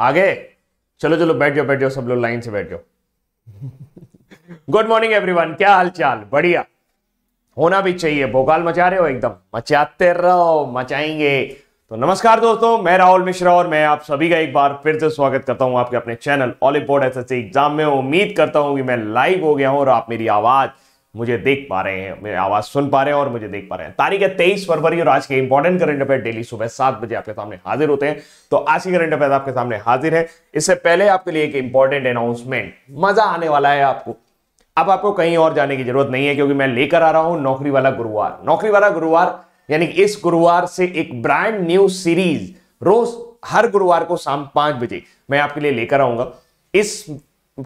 आगे चलो चलो बैठ जाओ बैठ जाओ सब लोग लाइन से बैठ जाओ गुड मॉर्निंग एवरीवन क्या हाल चाल बढ़िया होना भी चाहिए भोगाल मचा रहे हो एकदम मचाते रहो मचाएंगे तो नमस्कार दोस्तों मैं राहुल मिश्रा और मैं आप सभी का एक बार फिर से स्वागत करता हूं आपके अपने चैनल ऑलिपोर्ड बोर्ड एस एग्जाम में उम्मीद करता हूं कि मैं लाइव हो गया हूं और आप मेरी आवाज़ मुझे देख पा रहे हैं मेरी आवाज़ सुन पा रहे हैं और मुझे देख पा रहे हैं तारीख है तेईस फरवरी और आज के इंपॉर्टेंट करंट अफेयर डेली सुबह सात बजे आपके सामने हाजिर होते हैं तो आज के करंट अफेयर आपके सामने हाजिर है इससे पहले आपके लिए एक इंपॉर्टेंट अनाउंसमेंट मजा आने वाला है आपको अब आपको कहीं और जाने की जरूरत नहीं है क्योंकि मैं लेकर आ रहा हूं नौकरी वाला गुरुवार नौकरी वाला गुरुवार यानी इस गुरुवार से एक ब्रांड न्यू सीरीज रोज हर गुरुवार को शाम पांच बजे मैं आपके लिए लेकर आऊंगा इस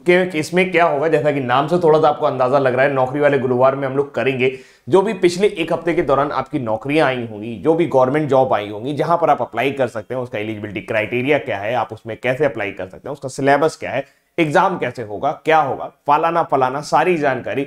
के इसमें क्या होगा जैसा कि नाम से थोड़ा सा आपको अंदाजा लग रहा है नौकरी वाले गुरुवार में हम लोग करेंगे जो भी पिछले एक हफ्ते के दौरान आपकी नौकरियां आई होंगी जो भी गवर्नमेंट जॉब आई होंगी जहां पर आप अप्लाई कर सकते हैं उसका एलिजिबिलिटी क्राइटेरिया क्या है आप उसमें कैसे अप्लाई कर सकते हैं उसका सिलेबस क्या है एग्जाम कैसे होगा क्या होगा फलाना फलाना सारी जानकारी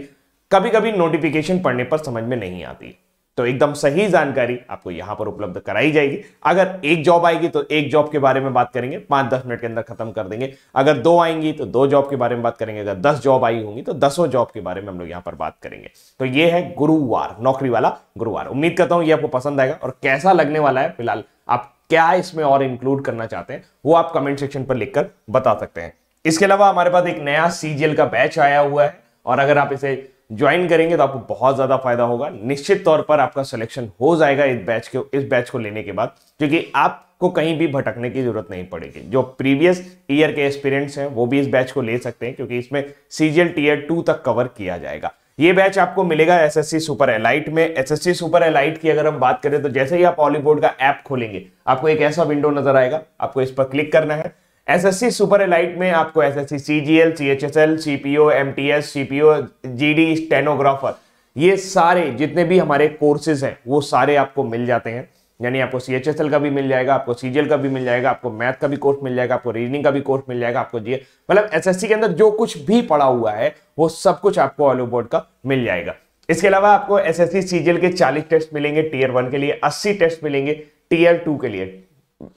कभी कभी नोटिफिकेशन पढ़ने पर समझ में नहीं आती तो एकदम सही जानकारी आपको यहां पर उपलब्ध कराई जाएगी अगर एक जॉब आएगी तो एक जॉब के बारे में बात करेंगे पांच दस मिनट के अंदर खत्म कर देंगे अगर दो आएंगी तो दो जॉब के बारे में बात करेंगे अगर दस जॉब आई होंगी तो दसों जॉब के बारे में हम लोग यहां पर बात करेंगे तो ये है गुरुवार नौकरी वाला गुरुवार उम्मीद करता हूं ये आपको पसंद आएगा और कैसा लगने वाला है फिलहाल आप क्या इसमें और इंक्लूड करना चाहते हैं वो आप कमेंट सेक्शन पर लिखकर बता सकते हैं इसके अलावा हमारे पास एक नया सीजीएल का बैच आया हुआ है और अगर आप इसे ज्वाइन करेंगे तो आपको बहुत ज़्यादा फायदा होगा निश्चित तौर पर आपका सिलेक्शन हो जाएगा इस बैच के इस बैच को लेने के बाद क्योंकि आपको कहीं भी भटकने की जरूरत नहीं पड़ेगी जो प्रीवियस ईयर के एक्सपीरियंस हैं वो भी इस बैच को ले सकते हैं क्योंकि इसमें सीजीएल टीयर टू तक कवर किया जाएगा ये बैच आपको मिलेगा एसएससी सुपर एलाइट में एसएससी सुपर एलाइट की अगर हम बात करें तो जैसे ही आप ऑलीबोर्ड का ऐप खोलेंगे आपको एक ऐसा विंडो नजर आएगा आपको इस पर क्लिक करना है एसएससी सुपर एलाइट में आपको SSC CGL CHSL CPO MTS CPO GD stenographer ये सारे जितने भी हमारे कोर्सेज हैं वो सारे आपको मिल जाते हैं यानी आपको सी एच एस एल का भी मिल जाएगा आपको सीजीएल का भी मिल जाएगा आपको मैथ का भी कोर्स मिल जाएगा आपको रीजनिंग का भी कोर्स मिल जाएगा आपको जी मतलब एसएससी के अंदर जो कुछ भी पड़ा हुआ है वो सब कुछ आपको ऑलो बोर्ड का मिल जाएगा इसके अलावा आपको एसएससी सीजीएल के 40 टेस्ट मिलेंगे टीयर वन के लिए 80 टेस्ट मिलेंगे टीयर टू के लिए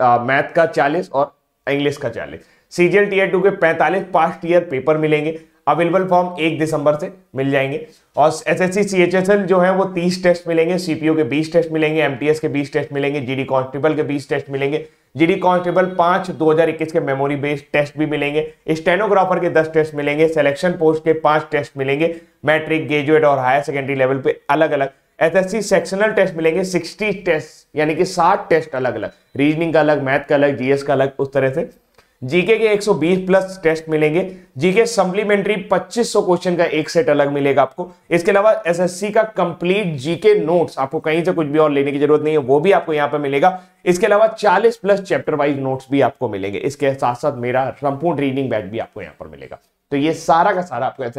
मैथ का 40 और इंग्लिश का चालीस सीजीएल टीयर टू के पैंतालीस पास्ट ईयर पेपर मिलेंगे अवेलेबल फॉर्म एक दिसंबर से मिल जाएंगे और S S C C H S L जो है वो तीस टेस्ट मिलेंगे सीपीओ के बीस टेस्ट मिलेंगे एमटीएस के बीस टेस्ट मिलेंगे जीडी कांस्टेबल के बीस टेस्ट मिलेंगे जीडी कांस्टेबल पांच दो हजार इक्कीस के मेमोरी बेस्ड टेस्ट भी मिलेंगे स्टेनोग्राफर के दस टेस्ट मिलेंगे सिलेक्शन पोस्ट के पांच टेस्ट मिलेंगे मैट्रिक ग्रेजुएट और हायर सेकेंडरी लेवल पे अलग अलग एसएससी सेक्शनल टेस्ट मिलेंगे 60 टेस्ट यानी कि 60 टेस्ट अलग अलग रीजनिंग का अलग मैथ का अलग जीएस का अलग उस तरह से जीके के 120 प्लस टेस्ट मिलेंगे जीके सप्लीमेंट्री 2500 क्वेश्चन का एक सेट अलग मिलेगा आपको इसके अलावा एसएससी का कंप्लीट जीके नोट्स आपको कहीं से कुछ भी और लेने की जरूरत नहीं है वो भी आपको यहां पर मिलेगा इसके अलावा 40 प्लस चैप्टर वाइज नोट्स भी आपको मिलेंगे इसके साथ साथ मेरा संपूर्ण रीडिंग बैच भी आपको यहां पर मिलेगा तो ये सारा का सारा आपको एस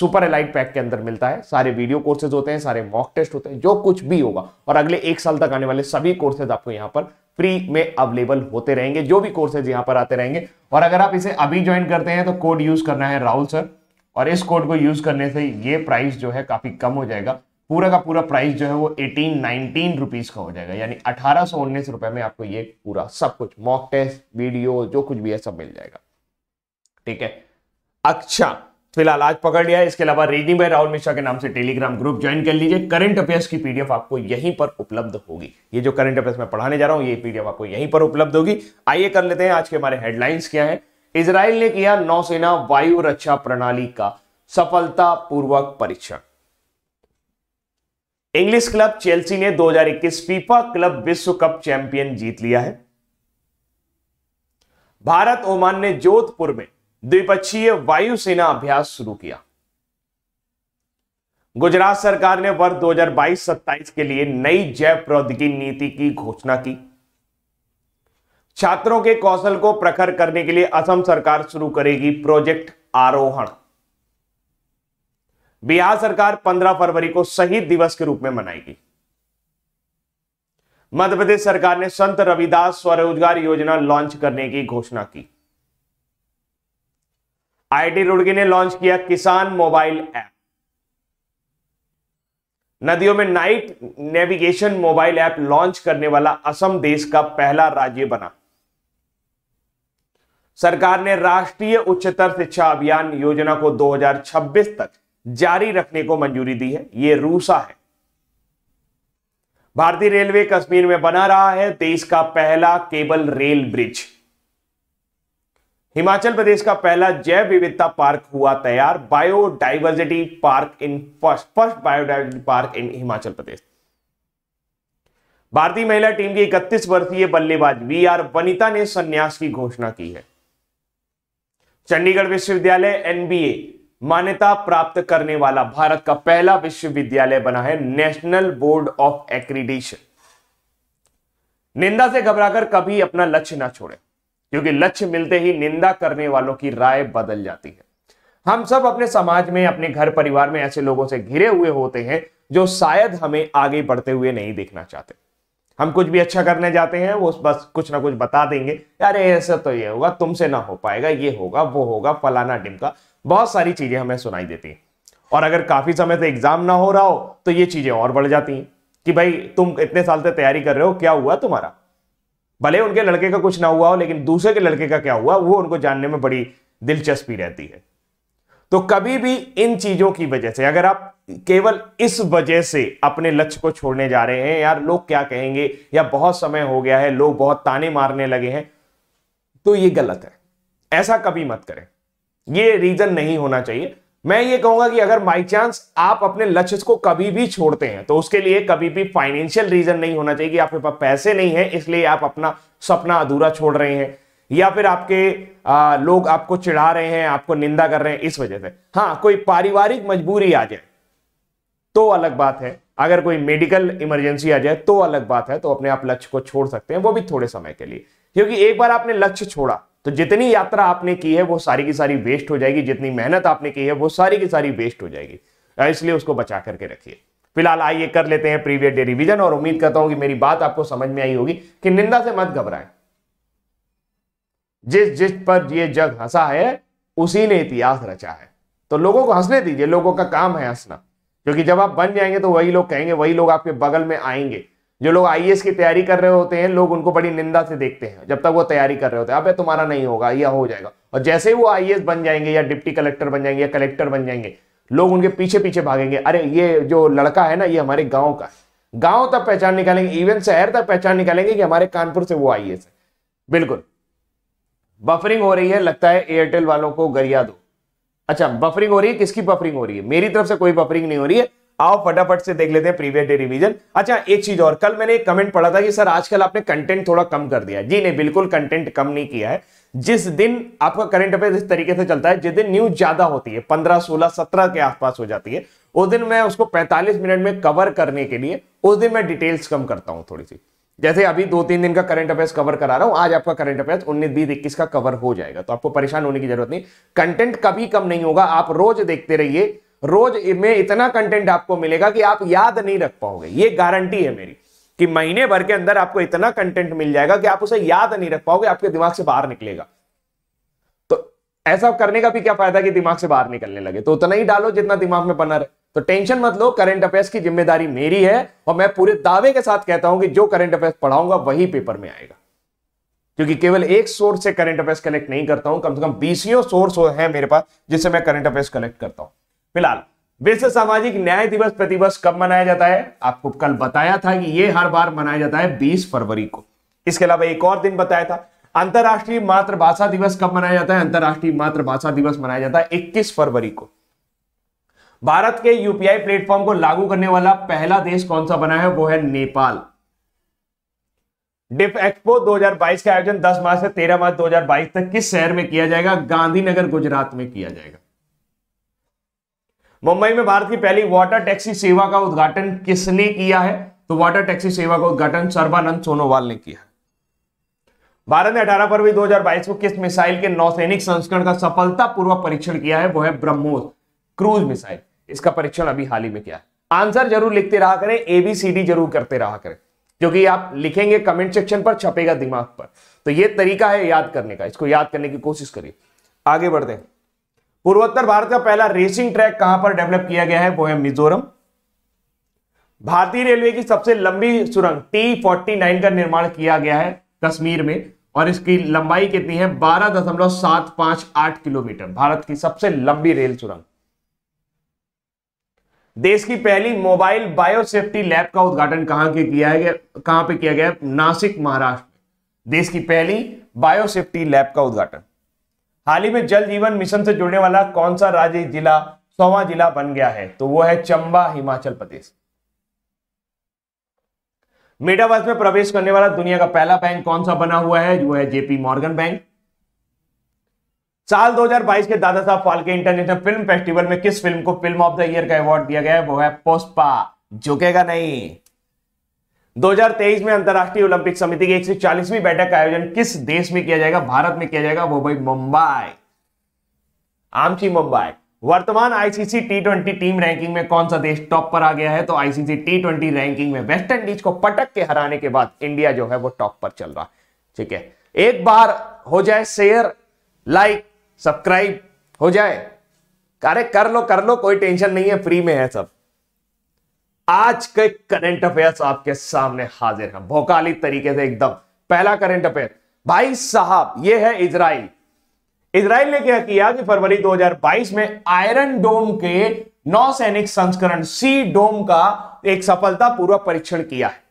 सुपर एलाइट पैक के अंदर मिलता है सारे वीडियो कोर्सेज होते हैं सारे मॉक टेस्ट होते हैं जो कुछ भी होगा और अगले एक साल तक आने वाले सभी कोर्सेज आपको यहाँ पर फ्री में अवेलेबल होते रहेंगे जो भी कोर्सेज यहाँ पर आते रहेंगे और अगर आप इसे अभी ज्वाइन करते हैं तो कोड यूज करना है राहुल सर और इस कोड को यूज करने से ये प्राइस जो है काफी कम हो जाएगा पूरा का पूरा प्राइस जो है वो एटीन नाइनटीन रुपीज का हो जाएगा यानी अठारह सौ उन्नीस रुपए में आपको ये पूरा सब कुछ मॉक टेस्ट वीडियो जो कुछ भी है सब मिल जाएगा ठीक है अच्छा फिलहाल आज पकड़ लिया है इसके अलावा रेडी बाय राहुल मिश्रा के नाम से टेलीग्राम ग्रुप ज्वाइन कर लीजिए करंट अफेयर्स की पीडीएफ आपको यहीं पर उपलब्ध होगी ये जो करंट अफेयर्स मैं पढ़ाने जा रहा हूं ये पीडीएफ आपको यहीं पर उपलब्ध होगी आइए कर लेते हैं आज के हमारे हेडलाइंस क्या है इसराइल ने किया नौसेना वायु रक्षा प्रणाली का सफलतापूर्वक परीक्षण इंग्लिश क्लब चेल्सी ने दो फीफा क्लब विश्व कप चैंपियन जीत लिया है भारत ओमान ने जोधपुर में द्विपक्षीय वायुसेना अभ्यास शुरू किया गुजरात सरकार ने वर्ष 2022-27 के लिए नई जैव प्रौद्योगिकी नीति की घोषणा की छात्रों के कौशल को प्रखर करने के लिए असम सरकार शुरू करेगी प्रोजेक्ट आरोहण बिहार सरकार 15 फरवरी को शहीद दिवस के रूप में मनाएगी मध्यप्रदेश सरकार ने संत रविदास स्वरोजगार योजना लॉन्च करने की घोषणा की आईटी रुड़की ने लॉन्च किया किसान मोबाइल ऐप नदियों में night navigation mobile app launch करने वाला असम देश का पहला राज्य बना सरकार ने राष्ट्रीय उच्चतर शिक्षा अभियान योजना को 2026 तक जारी रखने को मंजूरी दी है यह रूसा है भारतीय रेलवे कश्मीर में बना रहा है देश का पहला cable rail bridge Himachal Pradesh का पहला जैव विविधता पार्क हुआ तैयार biodiversity park in first first biodiversity park in Himachal Pradesh भारतीय महिला टीम की इकतीस वर्षीय बल्लेबाज वी आर वनिता ने संन्यास की घोषणा की है चंडीगढ़ विश्वविद्यालय एनबीए मान्यता प्राप्त करने वाला भारत का पहला विश्वविद्यालय बना है नेशनल बोर्ड ऑफ एक्रीडेशन निंदा से घबराकर कभी अपना लक्ष्य ना छोड़े क्योंकि लक्ष्य मिलते ही निंदा करने वालों की राय बदल जाती है हम सब अपने समाज में अपने घर परिवार में ऐसे लोगों से घिरे हुए होते हैं जो शायद हमें आगे बढ़ते हुए नहीं देखना चाहते हम कुछ भी अच्छा करने जाते हैं वो बस कुछ ना कुछ बता देंगे अरे ऐसा तो ये होगा तुमसे ना हो पाएगा ये होगा वो होगा फलाना डिमका बहुत सारी चीजें हमें सुनाई देती हैं और अगर काफी समय से एग्जाम ना हो रहा हो तो ये चीजें और बढ़ जाती हैं कि भाई तुम इतने साल से तैयारी कर रहे हो क्या हुआ तुम्हारा भले उनके लड़के का कुछ ना हुआ हो लेकिन दूसरे के लड़के का क्या हुआ वो उनको जानने में बड़ी दिलचस्पी रहती है तो कभी भी इन चीजों की वजह से अगर आप केवल इस वजह से अपने लक्ष्य को छोड़ने जा रहे हैं यार लोग क्या कहेंगे या बहुत समय हो गया है लोग बहुत ताने मारने लगे हैं तो ये गलत है ऐसा कभी मत करें ये रीजन नहीं होना चाहिए मैं ये कहूंगा कि अगर बाई चांस आप अपने लक्ष्य को कभी भी छोड़ते हैं तो उसके लिए कभी भी फाइनेंशियल रीजन नहीं होना चाहिए कि आपके पास पैसे नहीं है इसलिए आप अपना सपना अधूरा छोड़ रहे हैं या फिर आपके आ, लोग आपको चिढ़ा रहे हैं आपको निंदा कर रहे हैं इस वजह से हाँ कोई पारिवारिक मजबूरी आ जाए तो अलग बात है अगर कोई मेडिकल इमरजेंसी आ जाए तो अलग बात है तो अपने आप लक्ष्य को छोड़ सकते हैं वो भी थोड़े समय के लिए क्योंकि एक बार आपने लक्ष्य छोड़ा तो जितनी यात्रा आपने की है वो सारी की सारी वेस्ट हो जाएगी जितनी मेहनत आपने की है वो सारी की सारी वेस्ट हो जाएगी इसलिए उसको बचा करके रखिए फिलहाल आइए कर लेते हैं प्रीवियस डे रिवीजन और उम्मीद करता हूं कि मेरी बात आपको समझ में आई होगी कि निंदा से मत घबराएं जिस जिस पर ये जग हंसा है उसी ने इतिहास रचा है तो लोगों को हंसने दीजिए लोगों का काम है हंसना क्योंकि जब आप बन जाएंगे तो वही लोग कहेंगे वही लोग आपके बगल में आएंगे जो लोग आई e की तैयारी कर रहे होते हैं लोग उनको बड़ी निंदा से देखते हैं जब तक वो तैयारी कर रहे होते हैं अब तुम्हारा नहीं होगा या हो जाएगा और जैसे ही वो आई e बन जाएंगे या डिप्टी कलेक्टर बन जाएंगे या कलेक्टर बन जाएंगे लोग उनके पीछे पीछे भागेंगे अरे ये जो लड़का है ना ये हमारे गाँव का गाँव तक पहचान निकालेंगे इवन शहर तक पहचान निकालेंगे कि हमारे कानपुर से वो आई e है बिल्कुल बफरिंग हो रही है लगता है एयरटेल वालों को गरिया दो अच्छा बफरिंग हो रही है किसकी बफरिंग हो रही है मेरी तरफ से कोई बफरिंग नहीं हो रही है आओ फटाफट से देख लेते हैं प्रीवियस डे रिवीजन अच्छा एक चीज और कल मैंने एक कमेंट पढ़ा था कि सर आजकल आपने कंटेंट थोड़ा कम कर दिया जी नहीं बिल्कुल कंटेंट कम नहीं किया है जिस दिन आपका करंट अफेयर इस तरीके से चलता है जिस दिन न्यूज ज्यादा होती है पंद्रह सोलह सत्रह के आसपास हो जाती है उस दिन मैं उसको पैंतालीस मिनट में कवर करने के लिए उस दिन मैं डिटेल्स कम करता हूं थोड़ी सी जैसे अभी दो तीन दिन का करंट अफेयर्स कवर करा रहा हूं आज आपका करंट अफेयर्स उन्नीस बीस इक्कीस का कवर हो जाएगा तो आपको परेशान होने की जरूरत नहीं कंटेंट कभी कम नहीं होगा आप रोज देखते रहिए रोज में इतना कंटेंट आपको मिलेगा कि आप याद नहीं रख पाओगे ये गारंटी है मेरी कि महीने भर के अंदर आपको इतना कंटेंट मिल जाएगा कि आप उसे याद नहीं रख पाओगे आपके दिमाग से बाहर निकलेगा तो ऐसा करने का भी क्या फायदा कि दिमाग से बाहर निकलने लगे तो उतना ही डालो जितना दिमाग में बना रहे तो टेंशन मत लो करंट अफेयर्स की जिम्मेदारी मेरी है और मैं पूरे दावे के साथ कहता हूं कि जो करंट अफेयर्स पढ़ाऊंगा वही पेपर में आएगा क्योंकि केवल एक सोर्स से करंट अफेयर्स कलेक्ट नहीं करता हूं कम से कम बीसियों सोर्स है मेरे पास जिससे मैं करंट अफेयर्स कलेक्ट करता हूं फिलहाल विश्व सामाजिक न्याय दिवस प्रतिवर्ष कब मनाया जाता है आपको कल बताया था कि यह हर बार मनाया जाता है 20 फरवरी को इसके अलावा एक और दिन बताया था अंतर्राष्ट्रीय मातृभाषा दिवस कब मनाया जाता है अंतर्राष्ट्रीय मातृभाषा दिवस मनाया जाता है इक्कीस फरवरी को भारत के यूपीआई प्लेटफॉर्म को लागू करने वाला पहला देश कौन सा बना है वो है नेपाल डिफ एक्सपो 2022 का आयोजन 10 मार्च से 13 मार्च 2022 तक किस शहर में किया जाएगा गांधीनगर गुजरात में किया जाएगा मुंबई में भारत की पहली वाटर टैक्सी सेवा का उद्घाटन किसने किया है तो वाटर टैक्सी सेवा का उद्घाटन सर्वानंद सोनोवाल ने किया भारत ने 18 फरवरी 2022 को किस मिसाइल के नौसैनिक संस्करण का सफलतापूर्वक परीक्षण किया है वो है ब्रह्मोस क्रूज मिसाइल इसका परीक्षण अभी हाल ही में किया है आंसर जरूर लिखते रहा करें एबीसीडी जरूर करते रहा करें क्योंकि आप लिखेंगे कमेंट सेक्शन पर छपेगा दिमाग पर तो ये तरीका है याद करने का इसको याद करने की कोशिश करिए आगे बढ़ते हैं पूर्वोत्तर भारत का पहला रेसिंग ट्रैक कहां पर डेवलप किया गया है वो है मिजोरम भारतीय रेलवे की सबसे लंबी सुरंग टी फोर्टी नाइन का निर्माण किया गया है कश्मीर में और इसकी लंबाई कितनी है बारह दशमलव सात पांच आठ किलोमीटर भारत की सबसे लंबी रेल सुरंग देश की पहली मोबाइल बायोसेफ्टी लैब का उद्घाटन कहां के किया है कहां पे किया गया नासिक महाराष्ट्र देश की पहली बायोसेफ्टी लैब का उद्घाटन हाल ही में जल जीवन मिशन से जुड़ने वाला कौन सा राज्य जिला सौवा जिला बन गया है तो वो है चंबा हिमाचल प्रदेश मेटावर्स में प्रवेश करने वाला दुनिया का पहला बैंक कौन सा बना हुआ है वो है जेपी मॉर्गन बैंक साल 2022 के दादा साहब फालके इंटरनेशनल फिल्म फेस्टिवल में किस फिल्म को फिल्म ऑफ द ईयर का अवार्ड दिया गया है वो है पोस्पा झुकेगा नहीं 2023 में अंतर्राष्ट्रीय ओलंपिक समिति की चालीसवीं बैठक का आयोजन किस देश में किया जाएगा भारत में किया जाएगा वो भाई मुंबई आमची मुंबई वर्तमान ICC T twenty team ranking में कौन सा देश टॉप पर आ गया है तो आईसीसी टी ट्वेंटी रैंकिंग में वेस्ट इंडीज को पटक के हराने के बाद इंडिया जो है वो टॉप पर चल रहा ठीक है एक बार हो जाए शेयर लाइक सब्सक्राइब हो जाए अरे कर लो कर लो कोई टेंशन नहीं है फ्री में है सब आज के करंट अफेयर्स आपके सामने हाजिर हैं भौकाली तरीके से एकदम पहला करंट अफेयर भाई साहब ये है इजराइल इजराइल ने क्या किया कि फरवरी 2022 में आयरन डोम के नौ सैनिक संस्करण सी डोम का एक सफलतापूर्वक परीक्षण किया है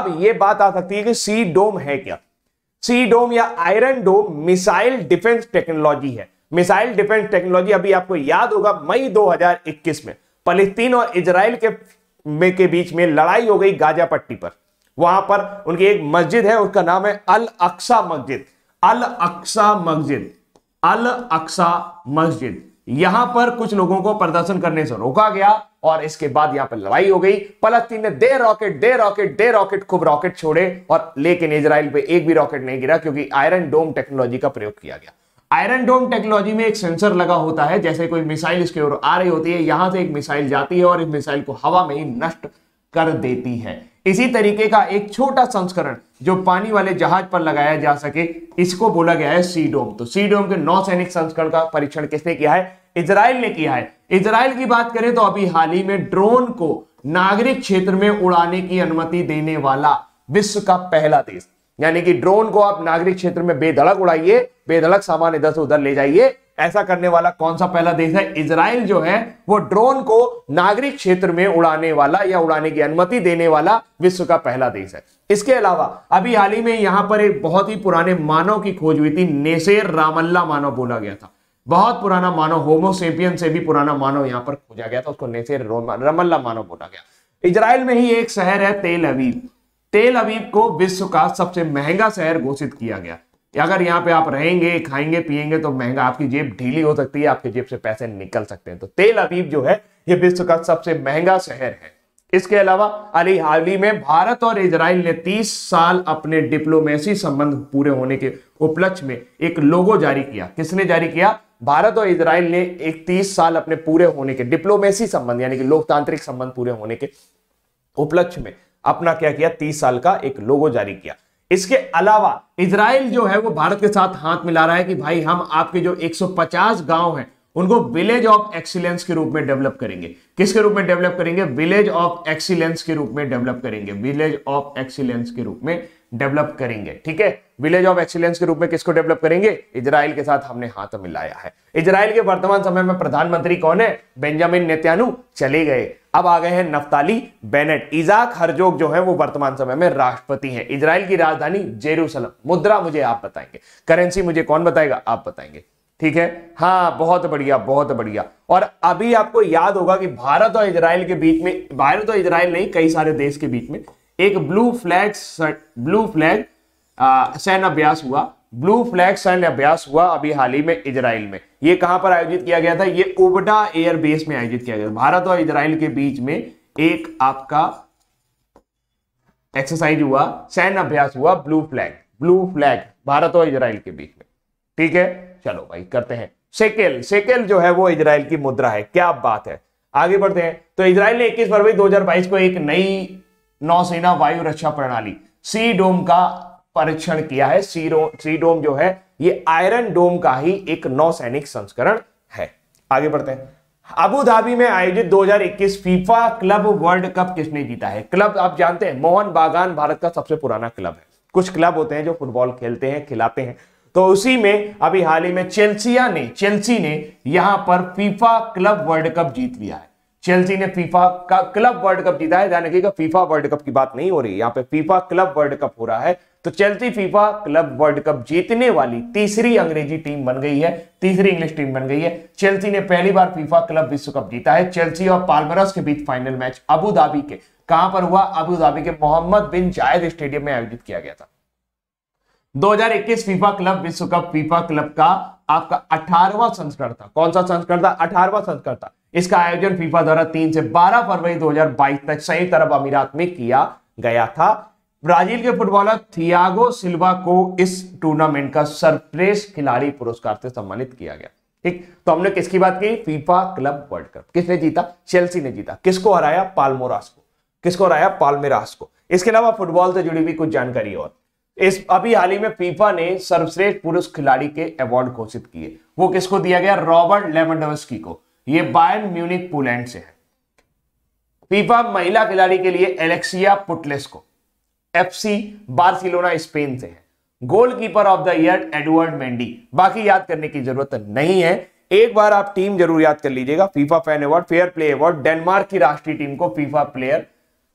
अब यह बात आ सकती है कि सी डोम है क्या सी डोम या iron dome missile defence technology है मिसाइल डिफेंस टेक्नोलॉजी अभी आपको याद होगा मई 2021 में फलिस्तीन और इसराइल के में के बीच में लड़ाई हो गई गाजा पट्टी पर वहां पर उनकी एक मस्जिद है उसका नाम है अल अक्सा मस्जिद अल अक्सा मस्जिद अल अक्सा मस्जिद यहां पर कुछ लोगों को प्रदर्शन करने से रोका गया और इसके बाद यहां पर लड़ाई हो गई फलस्तीन ने दे रॉकेट दे रॉकेट दे रॉकेट खूब रॉकेट छोड़े और लेकिन इसराइल पे एक भी रॉकेट नहीं गिरा क्योंकि आयरन डोम टेक्नोलॉजी का प्रयोग किया गया आयरन डोम टेक्नोलॉजी में एक सेंसर लगा होता है जैसे कोई मिसाइल इसके ओर आ रही होती है यहां से एक मिसाइल जाती है और इस मिसाइल को हवा में ही नष्ट कर देती है इसी तरीके का एक छोटा संस्करण जो पानी वाले जहाज पर लगाया जा सके इसको बोला गया है सीडोम तो सीडोम के नौ सैनिक संस्करण का परीक्षण किसने किया है इसराइल ने किया है इसराइल की बात करें तो अभी हाल ही में ड्रोन को नागरिक क्षेत्र में उड़ाने की अनुमति देने वाला विश्व का पहला देश यानी कि ड्रोन को आप नागरिक क्षेत्र में बेधड़क उड़ाइए बेधड़क सामान इधर से उधर ले जाइए ऐसा करने वाला कौन सा पहला देश है इसराइल जो है वो ड्रोन को नागरिक क्षेत्र में उड़ाने वाला या उड़ाने की अनुमति देने वाला विश्व का पहला देश है इसके अलावा अभी हाल ही में यहां पर एक बहुत ही पुराने मानव की खोज हुई थी नेसेर रामल्ला मानव बोला गया था बहुत पुराना मानव होमोसेपियन से भी पुराना मानव यहां पर खोजा गया था उसको नेसेर रामल्ला मानव बोला गया इसराइल में ही एक शहर है तेल अवीब तेल अबीब को विश्व का सबसे महंगा शहर घोषित किया गया अगर यहाँ पे आप रहेंगे खाएंगे पिएंगे तो महंगा आपकी जेब ढीली हो सकती है आपकी जेब से पैसे निकल सकते हैं तो तेल अबीब जो है ये विश्व का सबसे महंगा शहर है इसके अलावा अली हाल ही में भारत और इसराइल ने 30 साल अपने डिप्लोमेसी संबंध पूरे होने के उपलक्ष्य में एक लोगो जारी किया किसने जारी किया भारत और इसराइल ने एक तीस साल अपने पूरे होने के डिप्लोमेसी संबंध यानी कि लोकतांत्रिक संबंध पूरे होने के उपलक्ष्य में अपना क्या किया तीस साल का एक लोगो जारी किया इसके अलावा इसराइल जो है वो भारत के साथ हाथ मिला रहा है कि भाई हम आपके जो 150 गांव हैं उनको विलेज ऑफ एक्सीलेंस के रूप में डेवलप करेंगे किसके रूप में डेवलप करेंगे विलेज ऑफ एक्सीलेंस के रूप में डेवलप करेंगे विलेज ऑफ एक्सीलेंस के रूप में डेवलप करेंगे ठीक है विलेज ऑफ एक्सीलेंस के रूप में किसको डेवलप करेंगे इसराइल के साथ हमने हाथ मिलाया है इसराइल के वर्तमान समय में प्रधानमंत्री कौन है बेंजामिन नेत्यानु चले गए अब आ गए हैं नफ्ताली बेनेट इजाक हरजोग जो है वो वर्तमान समय में राष्ट्रपति हैं इजराइल की राजधानी जेरूसलम मुद्रा मुझे आप बताएंगे करेंसी मुझे कौन बताएगा आप बताएंगे ठीक है हाँ बहुत बढ़िया बहुत बढ़िया और अभी आपको याद होगा कि भारत और इजराइल के बीच में भारत और इजराइल नहीं कई सारे देश के बीच में एक ब्लू फ्लैग ब्लू फ्लैग सैन्य अभ्यास हुआ ब्लू फ्लैग सैन्य अभ्यास हुआ अभी हाल ही में इजराइल में ये कहां पर आयोजित किया गया था ये उबडा एयरबेस में आयोजित किया गया था भारत और इजराइल के बीच में एक आपका एक्सरसाइज हुआ सैन्य अभ्यास हुआ blue flag blue flag Bharat और इजराइल के बीच में ठीक है चलो भाई करते हैं सेकेल सेकेल जो है वो इजराइल की मुद्रा है क्या बात है आगे बढ़ते हैं तो इसराइल ने 21 फरवरी 2022 को एक नई नौसेना वायु रक्षा प्रणाली सी डोम का परीक्षण किया है सीरो सीडोम जो है ये आयरन डोम का ही एक नौसैनिक संस्करण है आगे बढ़ते हैं अबू धाबी में आयोजित 2021 फीफा क्लब वर्ल्ड कप किसने जीता है क्लब आप जानते हैं मोहन बागान भारत का सबसे पुराना क्लब है कुछ क्लब होते हैं जो फुटबॉल खेलते हैं खिलाते हैं तो उसी में अभी हाल ही में चेल्सिया ने चेल्सी ने यहां पर फीफा क्लब वर्ल्ड कप जीत लिया है चेल्सी ने फीफा का क्लब वर्ल्ड कप जीता है ध्यान रखिएगा फीफा वर्ल्ड कप की बात नहीं हो रही यहाँ पर फीफा क्लब वर्ल्ड कप हो रहा है तो चलती फीफा क्लब वर्ल्ड कप जीतने वाली तीसरी अंग्रेजी टीम बन गई है तीसरी इंग्लिश टीम बन गई है चेल्सी ने पहली बार फीफा क्लब विश्व कप जीता है चेल्सी और पालमरस के बीच फाइनल मैच अबू धाबी के कहां पर हुआ अबू धाबी के मोहम्मद बिन जायद स्टेडियम में आयोजित किया गया था 2021 फीफा क्लब विश्व कप फीफा क्लब का आपका अठारवा संस्करण था कौन सा संस्करण था अठारवा संस्करण था इसका आयोजन फीफा द्वारा तीन से बारह फरवरी 2022 तक संयुक्त अरब अमीरात में किया गया था ब्राजील के फुटबॉलर थियागो सिल्वा को इस टूर्नामेंट का सर्वश्रेष्ठ खिलाड़ी पुरस्कार से सम्मानित किया गया ठीक तो हमने किसकी बात की फीफा क्लब वर्ल्ड कप किसने जीता चेल्सी ने जीता किसको हराया पालमोरास को किसको हराया पालमेरास को इसके अलावा फुटबॉल से जुड़ी हुई कुछ जानकारी और इस अभी हाल ही में फीफा ने सर्वश्रेष्ठ पुरुष खिलाड़ी के अवार्ड घोषित किए वो किसको दिया गया रॉबर्ट लेमंडोवस्की को ये बायन म्यूनिक पोलैंड से है फीफा महिला खिलाड़ी के लिए एलेक्सिया पुटलेस को एफसी बार्सिलोना स्पेन से है goalkeeper of the year Edouard Mendy बाकी याद करने की जरूरत नहीं है एक बार आप टीम जरूर याद कर लीजिएगा FIFA fan award fair play award Denmark की राष्ट्रीय टीम को FIFA player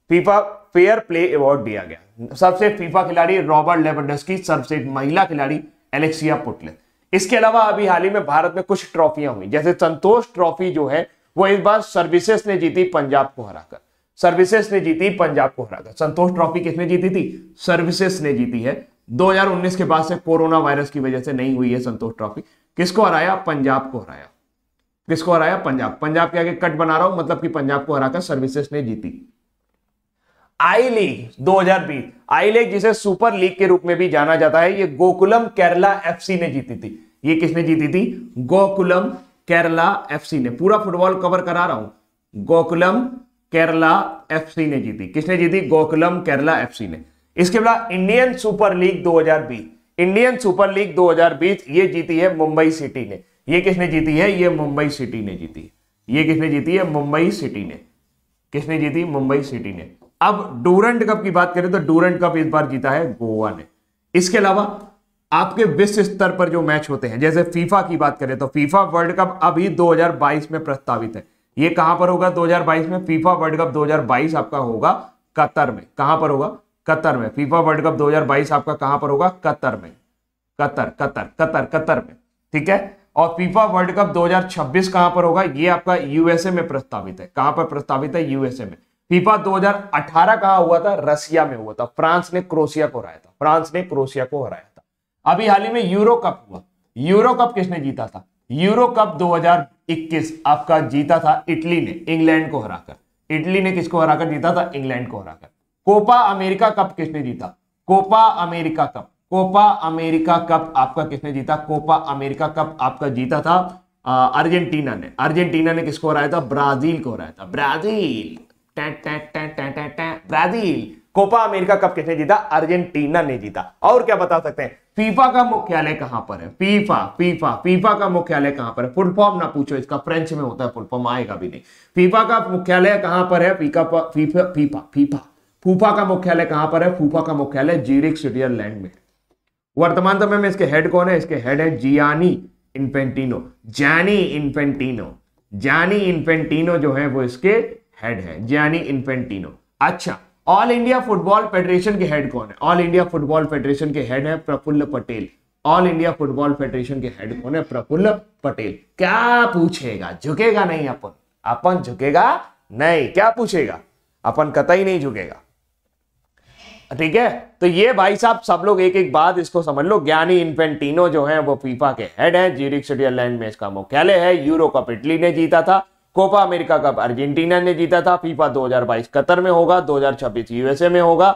FIFA fair play award दिया गया सबसे फीफा खिलाड़ी रॉबर्ट की सबसे महिला खिलाड़ी एलेक्सिया पुटले इसके अलावा अभी हाल ही में भारत में कुछ ट्रॉफियां हुई जैसे संतोष ट्रॉफी जो है वो इस बार सर्विसेस ने जीती पंजाब को हराकर सर्विसेस ने जीती पंजाब को हरा था संतोष ट्रॉफी किसने जीती थी सर्विसेस ने जीती है 2019 के बाद से कोरोना वायरस की वजह से नहीं हुई है संतोष ट्रॉफी किसको हराया पंजाब को हराया किसको हराया पंजाब पंजाब के आगे कट बना रहा हूं मतलब कि पंजाब को हराकर सर्विसेस ने जीती आई लीग 2020 आई लीग जिसे सुपर लीग के रूप में भी जाना जाता है ये गोकुलम केरला एफसी ने जीती थी ये किसने जीती थी गोकुलम केरला एफसी ने पूरा फुटबॉल कवर करा रहा हूं गोकुलम केरला एफसी ने जीती किसने जीती गोकुलम केरला एफसी ने इसके बाद Indian super league 2020 Indian super league 2020 ये जीती है मुंबई सिटी ने ये किसने जीती है ये मुंबई सिटी ने जीती ये किसने जीती है मुंबई सिटी ने किसने जीती मुंबई सिटी ने अब डूरंट कप की बात करें तो डूरंट कप इस बार जीता है गोवा ने इसके अलावा आपके विश्व स्तर पर जो मैच होते हैं जैसे फीफा की बात करें तो फीफा वर्ल्ड कप अभी 2022 में प्रस्तावित है ये कहां पर होगा 2022 में फीफा वर्ल्ड कप 2022 आपका होगा कतर में कहां पर होगा कतर में फीफा वर्ल्ड कप 2022 आपका कहां पर होगा कतर में कतर कतर कतर कतर में ठीक है और फीफा वर्ल्ड कप 2026 कहां पर होगा ये आपका यूएसए में प्रस्तावित है कहां पर प्रस्तावित है यूएसए में फीफा 2018 कहां हुआ था रसिया में हुआ था फ्रांस ने क्रोशिया को हराया था फ्रांस ने क्रोशिया को हराया था अभी हाल ही में यूरो कप हुआ यूरो कप किसने जीता था यूरो कप 21 आपका जीता था इटली ने इंग्लैंड को हराकर इटली ने किसको हराकर जीता था इंग्लैंड को हराकर कोपा अमेरिका कप किसने जीता Copa America cup Copa America cup आपका किसने जीता कोपा अमेरिका कप आपका जीता था अर्जेंटीना ने अर्जेंटीना ने किसको हराया था ब्राजील को हराया था Brazil Brazil Copa America cup किसने जीता अर्जेंटीना ने जीता और क्या बता सकते हैं फीफा का मुख्यालय कहां पर है फीफा फीफा फीफा का मुख्यालय कहां पर है फुल फॉर्म ना पूछो इसका फ्रेंच में होता है फुल फॉर्म आएगा भी नहीं फीफा का मुख्यालय कहां पर है फीका फीफा फीफा फीफा फूफा का मुख्यालय कहां पर है फूफा का मुख्यालय जीरिक स्विट्जरलैंड में वर्तमान समय में इसके हेड कौन है इसके हेड है Gianni Infantino Gianni Infantino Gianni Infantino जो है वो इसके हेड है जैनी इन्फेंटिनो अच्छा ऑल इंडिया फुटबॉल फेडरेशन के हेड कौन है ऑल इंडिया फुटबॉल फेडरेशन के हेड है Praful Patel All India Football Federation के हेड कौन है प्रफुल्ल पटेल क्या पूछेगा झुकेगा नहीं अपन अपन झुकेगा नहीं क्या पूछेगा अपन कतई नहीं झुकेगा ठीक है तो ये भाई साहब सब लोग एक एक बात इसको समझ लो ज्ञानी इन्फेंटिनो जो है वो फीफा के हेड हैं जीरिक सिटी एयरलाइन में इसका मुख्यालय है यूरो कप इटली ने जीता था कोपा अमेरिका कप अर्जेंटीना ने जीता था फीफा 2022 कतर में होगा 2026 यूएसए में होगा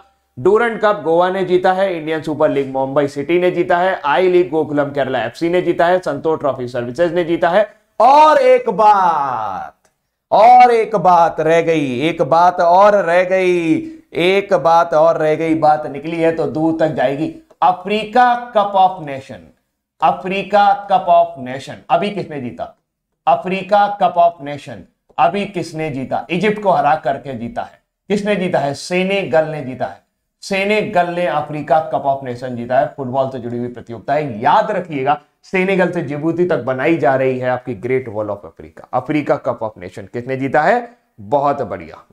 डूरंट कप गोवा ने जीता है Indian super League Mumbai City ने जीता है I League Gokulam Kerala FC ने जीता है संतोष ट्रॉफी सर्विसेज ने जीता है और एक बात और एक बात रह गई एक बात और रह गई एक बात और रह गई बात निकली है तो दूर तक जाएगी Africa cup of Nation Africa cup of Nation अभी किसने जीता अफ्रीका कप ऑफ नेशन अभी किसने जीता इजिप्ट को हरा करके जीता है किसने जीता है सेनेगल ने जीता है सेनेगल ने अफ्रीका कप ऑफ नेशन जीता है फुटबॉल से जुड़ी हुई प्रतियोगिता है याद रखिएगा सेनेगल से जिबूती तक बनाई जा रही है आपकी great wall of Africa Africa cup of nation किसने जीता है बहुत बढ़िया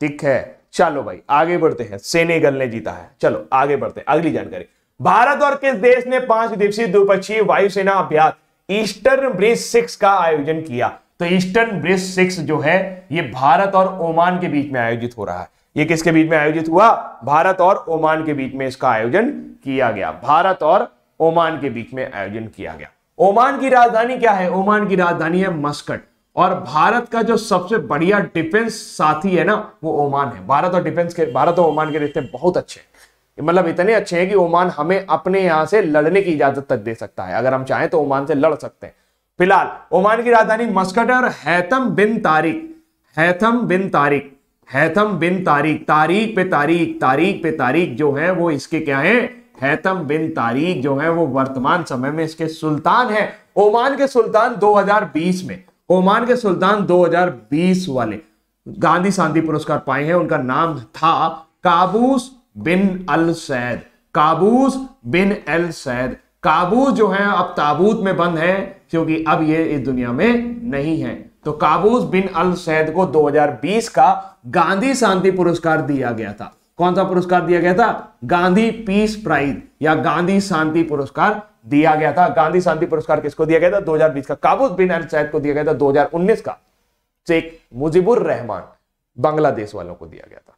ठीक है चलो भाई आगे बढ़ते हैं सेनेगल ने जीता है चलो आगे बढ़ते हैं अगली जानकारी भारत और किस देश ने पांच दिवसीय द्विपक्षीय वायुसेना अभ्यास ईस्टर्न ब्रिज सिक्स का आयोजन किया तो ईस्टर्न ब्रिज सिक्स जो है ये भारत और ओमान के बीच में आयोजित हो रहा है ये किसके बीच में आयोजित हुआ भारत और ओमान के बीच में इसका आयोजन किया गया भारत और ओमान के बीच में आयोजन किया गया ओमान की राजधानी क्या है ओमान की राजधानी है मस्कट और भारत का जो सबसे बढ़िया डिफेंस साथी है ना वो ओमान है भारत और डिफेंस के भारत और ओमान के रिश्ते बहुत अच्छे हैं मतलब इतने अच्छे हैं कि ओमान हमें अपने यहाँ से लड़ने की इजाजत तक दे सकता है अगर हम चाहें तो ओमान से लड़ सकते हैं फिलहाल ओमान की राजधानी मस्कट है और हैथम बिन तारीख हैथम बिन तारीख हैथम बिन तारीख तारीख पे तारीख तारीख पे तारीख जो है वो इसके क्या है हैथम बिन तारीख जो है वो वर्तमान समय में इसके सुल्तान है ओमान के सुल्तान 2020 में ओमान के सुल्तान 2020 वाले गांधी शांति पुरस्कार पाए हैं उनका नाम था Qaboos bin Al Said Qaboos bin Al Said Qaboos जो है अब ताबूत में बंद है क्योंकि अब ये इस दुनिया में नहीं है तो काबूस बिन अल सैद को 2020 का गांधी शांति पुरस्कार दिया गया था कौन सा पुरस्कार दिया गया था गांधी पीस प्राइज या गांधी शांति पुरस्कार दिया गया था गांधी शांति पुरस्कार किसको दिया गया था 2020 का काबूस बिन अल सैद को दिया गया था 2019 का शेख तो मुजीबुर रहमान बांग्लादेश वालों को दिया गया था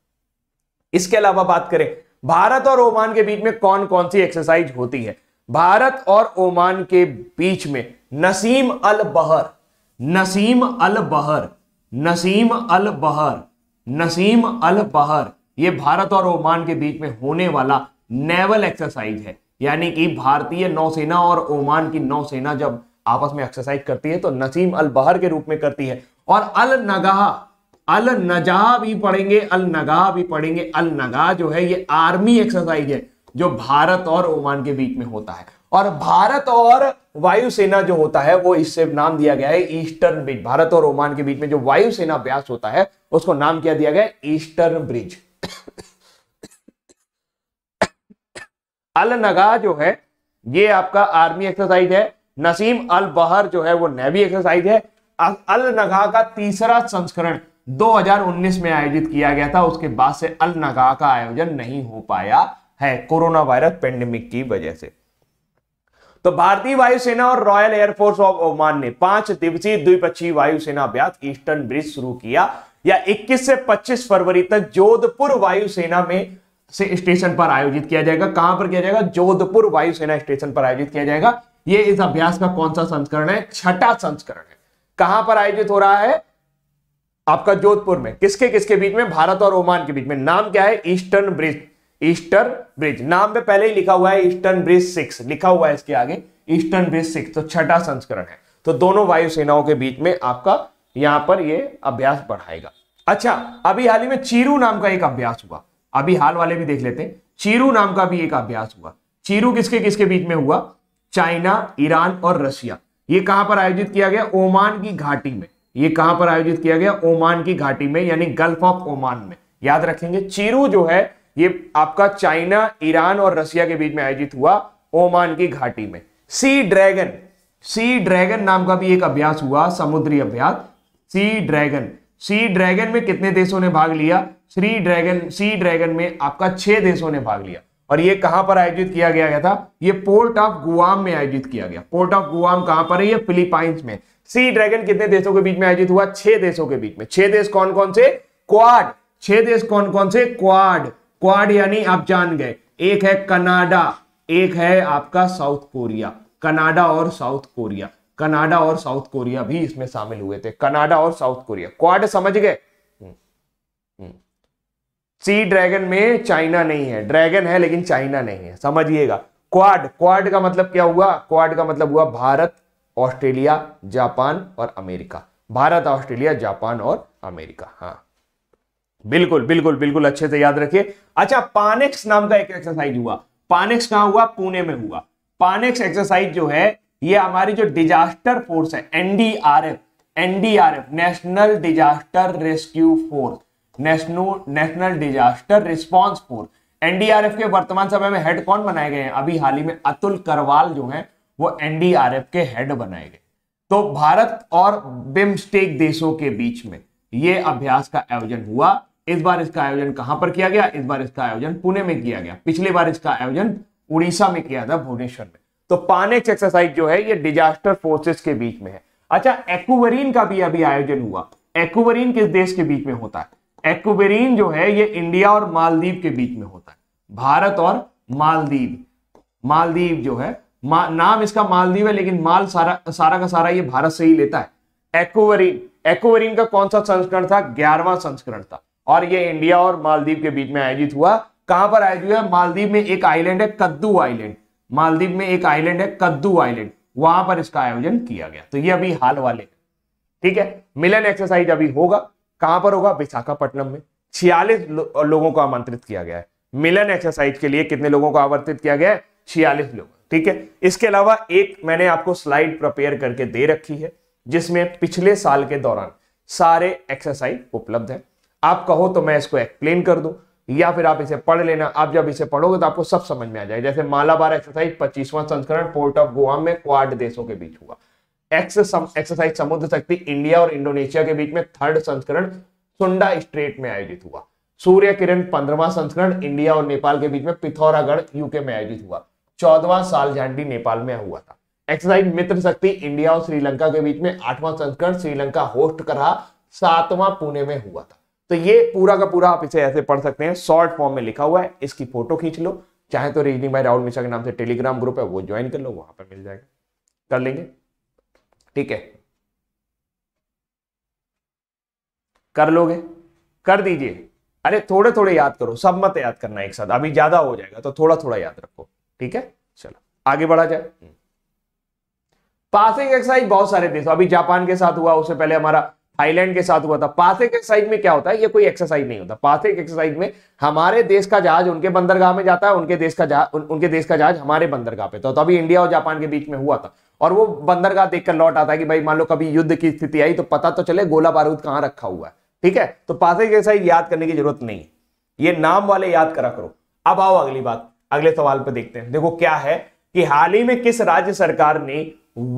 इसके अलावा बात करें भारत और ओमान के बीच में कौन कौन सी एक्सरसाइज होती है भारत और ओमान के बीच में नसीम अल बहर नसीम अल बहर नसीम अल बहर नसीम अल बहर यह भारत और ओमान के बीच में होने वाला नेवल एक्सरसाइज है यानी कि भारतीय नौसेना और ओमान की नौसेना जब आपस में एक्सरसाइज करती है तो नसीम अल बहर के रूप में करती है और अल नगाह अल नजा भी पढ़ेंगे अल नगा भी पढ़ेंगे अल नगा जो है ये आर्मी एक्सरसाइज है जो भारत और ओमान के बीच में होता है और भारत और वायुसेना जो होता है वो इससे नाम दिया गया है ईस्टर्न ब्रिज भारत और ओमान के बीच में जो वायुसेना अभ्यास होता है उसको नाम क्या दिया गया ईस्टर्न ब्रिज अल नगा जो है ये आपका आर्मी एक्सरसाइज है नसीम अल बहर जो है वो नेवी एक्सरसाइज है अल नगा का तीसरा संस्करण 2019 में आयोजित किया गया था उसके बाद से अल नगा का आयोजन नहीं हो पाया है कोरोना वायरस पेंडेमिक की वजह से तो भारतीय वायुसेना और रॉयल एयरफोर्स ऑफ ओमान ने पांच दिवसीय द्विपक्षीय वायुसेना अभ्यास ईस्टर्न ब्रिज शुरू किया या 21 से 25 फरवरी तक जोधपुर वायुसेना में से स्टेशन पर आयोजित किया जाएगा कहां पर किया जाएगा जोधपुर वायुसेना स्टेशन पर आयोजित किया जाएगा यह इस अभ्यास का कौन सा संस्करण है छठा संस्करण है कहां पर आयोजित हो रहा है आपका जोधपुर में किसके किसके बीच में भारत और ओमान के बीच में नाम क्या है ईस्टर्न ब्रिज ईस्टर्न ब्रिज नाम में पहले ही लिखा हुआ है ईस्टर्न ब्रिज सिक्स लिखा हुआ है इसके आगे ईस्टर्न ब्रिज सिक्स तो छठा संस्करण है तो दोनों वायुसेनाओं के बीच में आपका यहां पर यह अभ्यास बढ़ाएगा अच्छा अभी हाल ही में चीरू नाम का एक अभ्यास हुआ अभी हाल वाले भी देख लेते हैं चीरू नाम का भी एक अभ्यास हुआ चीरू किसके किसके बीच में हुआ चाइना ईरान और रशिया ये कहां पर आयोजित किया गया ओमान की घाटी में ये कहां पर आयोजित किया गया ओमान की घाटी में यानी गल्फ ऑफ ओमान में याद रखेंगे चीरू जो है ये आपका चाइना ईरान और रसिया के बीच में आयोजित हुआ ओमान की घाटी में सी ड्रैगन सी ड्रैगन नाम का भी एक अभ्यास हुआ समुद्री अभ्यास सी ड्रैगन सी ड्रैगन में कितने देशों ने भाग लिया श्री ड्रैगन सी ड्रैगन में आपका छह देशों ने भाग लिया और ये कहां पर आयोजित किया गया, गया था ये पोर्ट ऑफ गुआम में आयोजित किया गया पोर्ट ऑफ गुआम कहां पर है ये फिलीपाइंस में सी ड्रैगन कितने देशों के बीच में आयोजित हुआ छह देशों के बीच में छह देश कौन कौन से क्वाड छह देश कौन कौन से क्वाड क्वाड यानी आप जान गए एक है कनाडा एक है आपका साउथ कोरिया कनाडा और साउथ कोरिया कनाडा और साउथ कोरिया भी इसमें शामिल हुए थे कनाडा और साउथ कोरिया क्वाड समझ गए सी ड्रैगन में चाइना नहीं है ड्रैगन है लेकिन चाइना नहीं है समझिएगा क्वाड क्वाड का मतलब क्या हुआ क्वाड का मतलब हुआ भारत ऑस्ट्रेलिया जापान और अमेरिका भारत ऑस्ट्रेलिया जापान और अमेरिका हाँ बिल्कुल बिल्कुल बिल्कुल अच्छे से याद रखिए अच्छा पानेक्स नाम का एक एक्सरसाइज हुआ पानेक्स कहा हुआ पुणे में हुआ पानेक्स एक्सरसाइज जो है ये हमारी जो डिजास्टर फोर्स है NDRF NDRF national disaster rescue force national disaster response force NDRF के वर्तमान समय में हेड कौन बनाए गए हैं अभी हाल ही में अतुल करवाल जो है वो एनडीआरएफ के हेड बनाए गए तो भारत और बिम्स्टेक देशों के बीच में ये अभ्यास का आयोजन हुआ इस बार इसका आयोजन कहां पर किया गया इस बार इसका आयोजन पुणे में किया गया पिछले बार इसका आयोजन उड़ीसा में किया था भुवनेश्वर में तो पानेक्स एक्सरसाइज जो है ये डिजास्टर फोर्सेस के बीच में है अच्छा एक्वरीन का भी अभी आयोजन हुआ एक्वरीन किस देश के बीच में होता है एक्वेरीन जो है ये इंडिया और मालदीव के बीच में होता है भारत और मालदीव मालदीव जो है मा, नाम इसका मालदीव है लेकिन माल सारा सारा का सारा ये भारत से ही लेता है एक्वेरीन एक्वेरीन का कौन सा संस्करण था ग्यारहवां संस्करण था और ये इंडिया और मालदीव के बीच में आयोजित हुआ कहां पर आयोजित हुआ मालदीव में एक आइलैंड है कद्दू आइलैंड मालदीव में एक आइलैंड है कद्दू आइलैंड वहां पर इसका आयोजन किया गया तो ये अभी हाल वाले ठीक है मिलन एक्सरसाइज अभी होगा कहां पर होगा विशाखापट्टनम में छियालीस लो, लोगों को आमंत्रित किया गया है मिलन एक्सरसाइज के लिए कितने लोगों को आमंत्रित किया गया है छियालीस लोग ठीक है इसके अलावा एक मैंने आपको स्लाइड प्रिपेयर करके दे रखी है जिसमें पिछले साल के दौरान सारे एक्सरसाइज उपलब्ध है आप कहो तो मैं इसको एक्सप्लेन कर दूं या फिर आप इसे पढ़ लेना आप जब इसे पढ़ोगे तो आपको सब समझ में आ जाएगा जैसे मालाबार एक्सरसाइज पच्चीसवां संस्करण पोर्ट ऑफ गोवा में क्वाड देशों के बीच हुआ एक्स एक्सरसाइज समुद्र शक्ति इंडिया और इंडोनेशिया के बीच में थर्ड संस्करण सुंडा स्ट्रेट में आयोजित हुआ सूर्य किरण पंद्रवा संस्करण इंडिया और नेपाल के बीच में पिथौरागढ़ यूके में आयोजित हुआ चौदवा साल झांडी नेपाल में हुआ था एक्सरसाइज मित्र शक्ति इंडिया और श्रीलंका के बीच में आठवां संस्करण श्रीलंका होस्ट कर रहा सातवां पुणे में हुआ था तो ये पूरा का पूरा आप इसे ऐसे पढ़ सकते हैं शॉर्ट फॉर्म में लिखा हुआ है इसकी फोटो खींच लो चाहे तो रीजनिंग बाई राहुल मिश्रा के नाम से टेलीग्राम ग्रुप है वो ज्वाइन कर लो वहां पर मिल जाएगा कर लेंगे ठीक है कर लोगे कर दीजिए अरे थोड़े थोड़े याद करो सब मत याद करना एक साथ अभी ज्यादा हो जाएगा तो थोड़ा थोड़ा याद रखो ठीक है चलो आगे बढ़ा जाए हम्म। पासिंग एक्सरसाइज बहुत सारे देशों तो अभी जापान के साथ हुआ उससे पहले हमारा थाईलैंड के साथ हुआ था पासिंग एक्सरसाइज में क्या होता है ये कोई एक्सरसाइज नहीं होता पासिंग एक्सरसाइज में हमारे देश का जहाज उनके बंदरगाह में जाता है उनके देश का जहाज उनके देश का जहाज हमारे बंदरगाह पे तो अभी इंडिया और जापान के बीच में हुआ था और वो बंदरगाह देखकर लौट आता है कि भाई मान लो कभी युद्ध की स्थिति आई तो पता तो चले गोला बारूद कहां रखा हुआ है ठीक है तो पासे के याद करने की जरूरत नहीं है ये नाम वाले याद करा करो अब आओ अगली बात अगले सवाल पे देखते हैं देखो क्या है कि हाल ही में किस राज्य सरकार ने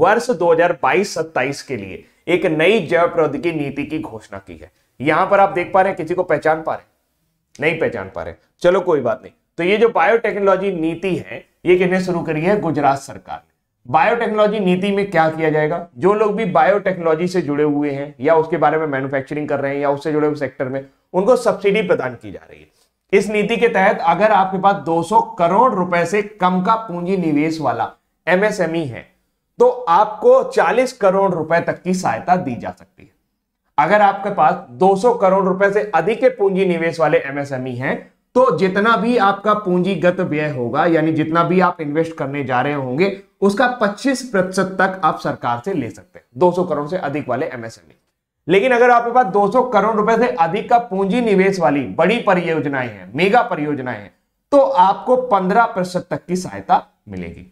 वर्ष 2022-27 के लिए एक नई जैव प्रौद्योगिकी नीति की घोषणा की है यहां पर आप देख पा रहे हैं किसी को पहचान पा रहे नहीं पहचान पा रहे चलो कोई बात नहीं तो ये जो बायोटेक्नोलॉजी नीति है ये किसने शुरू करी है गुजरात सरकार ने बायोटेक्नोलॉजी नीति में क्या किया जाएगा जो लोग भी बायोटेक्नोलॉजी से जुड़े हुए हैं या उसके बारे में मैन्युफैक्चरिंग कर रहे हैं या उससे जुड़े हुए सेक्टर में उनको सब्सिडी प्रदान की जा रही है इस नीति के तहत अगर आपके पास 200 करोड़ रुपए से कम का पूंजी निवेश वाला एमएसएमई e है तो आपको 40 करोड़ रुपए तक की सहायता दी जा सकती है अगर आपके पास 200 करोड़ रुपए से अधिक के पूंजी निवेश वाले एमएसएमई e हैं तो जितना भी आपका पूंजीगत व्यय होगा यानी जितना भी आप इन्वेस्ट करने जा रहे होंगे उसका 25 प्रतिशत तक आप सरकार से ले सकते हैं 200 करोड़ से अधिक वाले एमएसएमई e। लेकिन अगर आपके पास 200 करोड़ रुपए से अधिक का पूंजी निवेश वाली बड़ी परियोजनाएं हैं मेगा परियोजनाएं हैं तो आपको 15 प्रतिशत तक की सहायता मिलेगी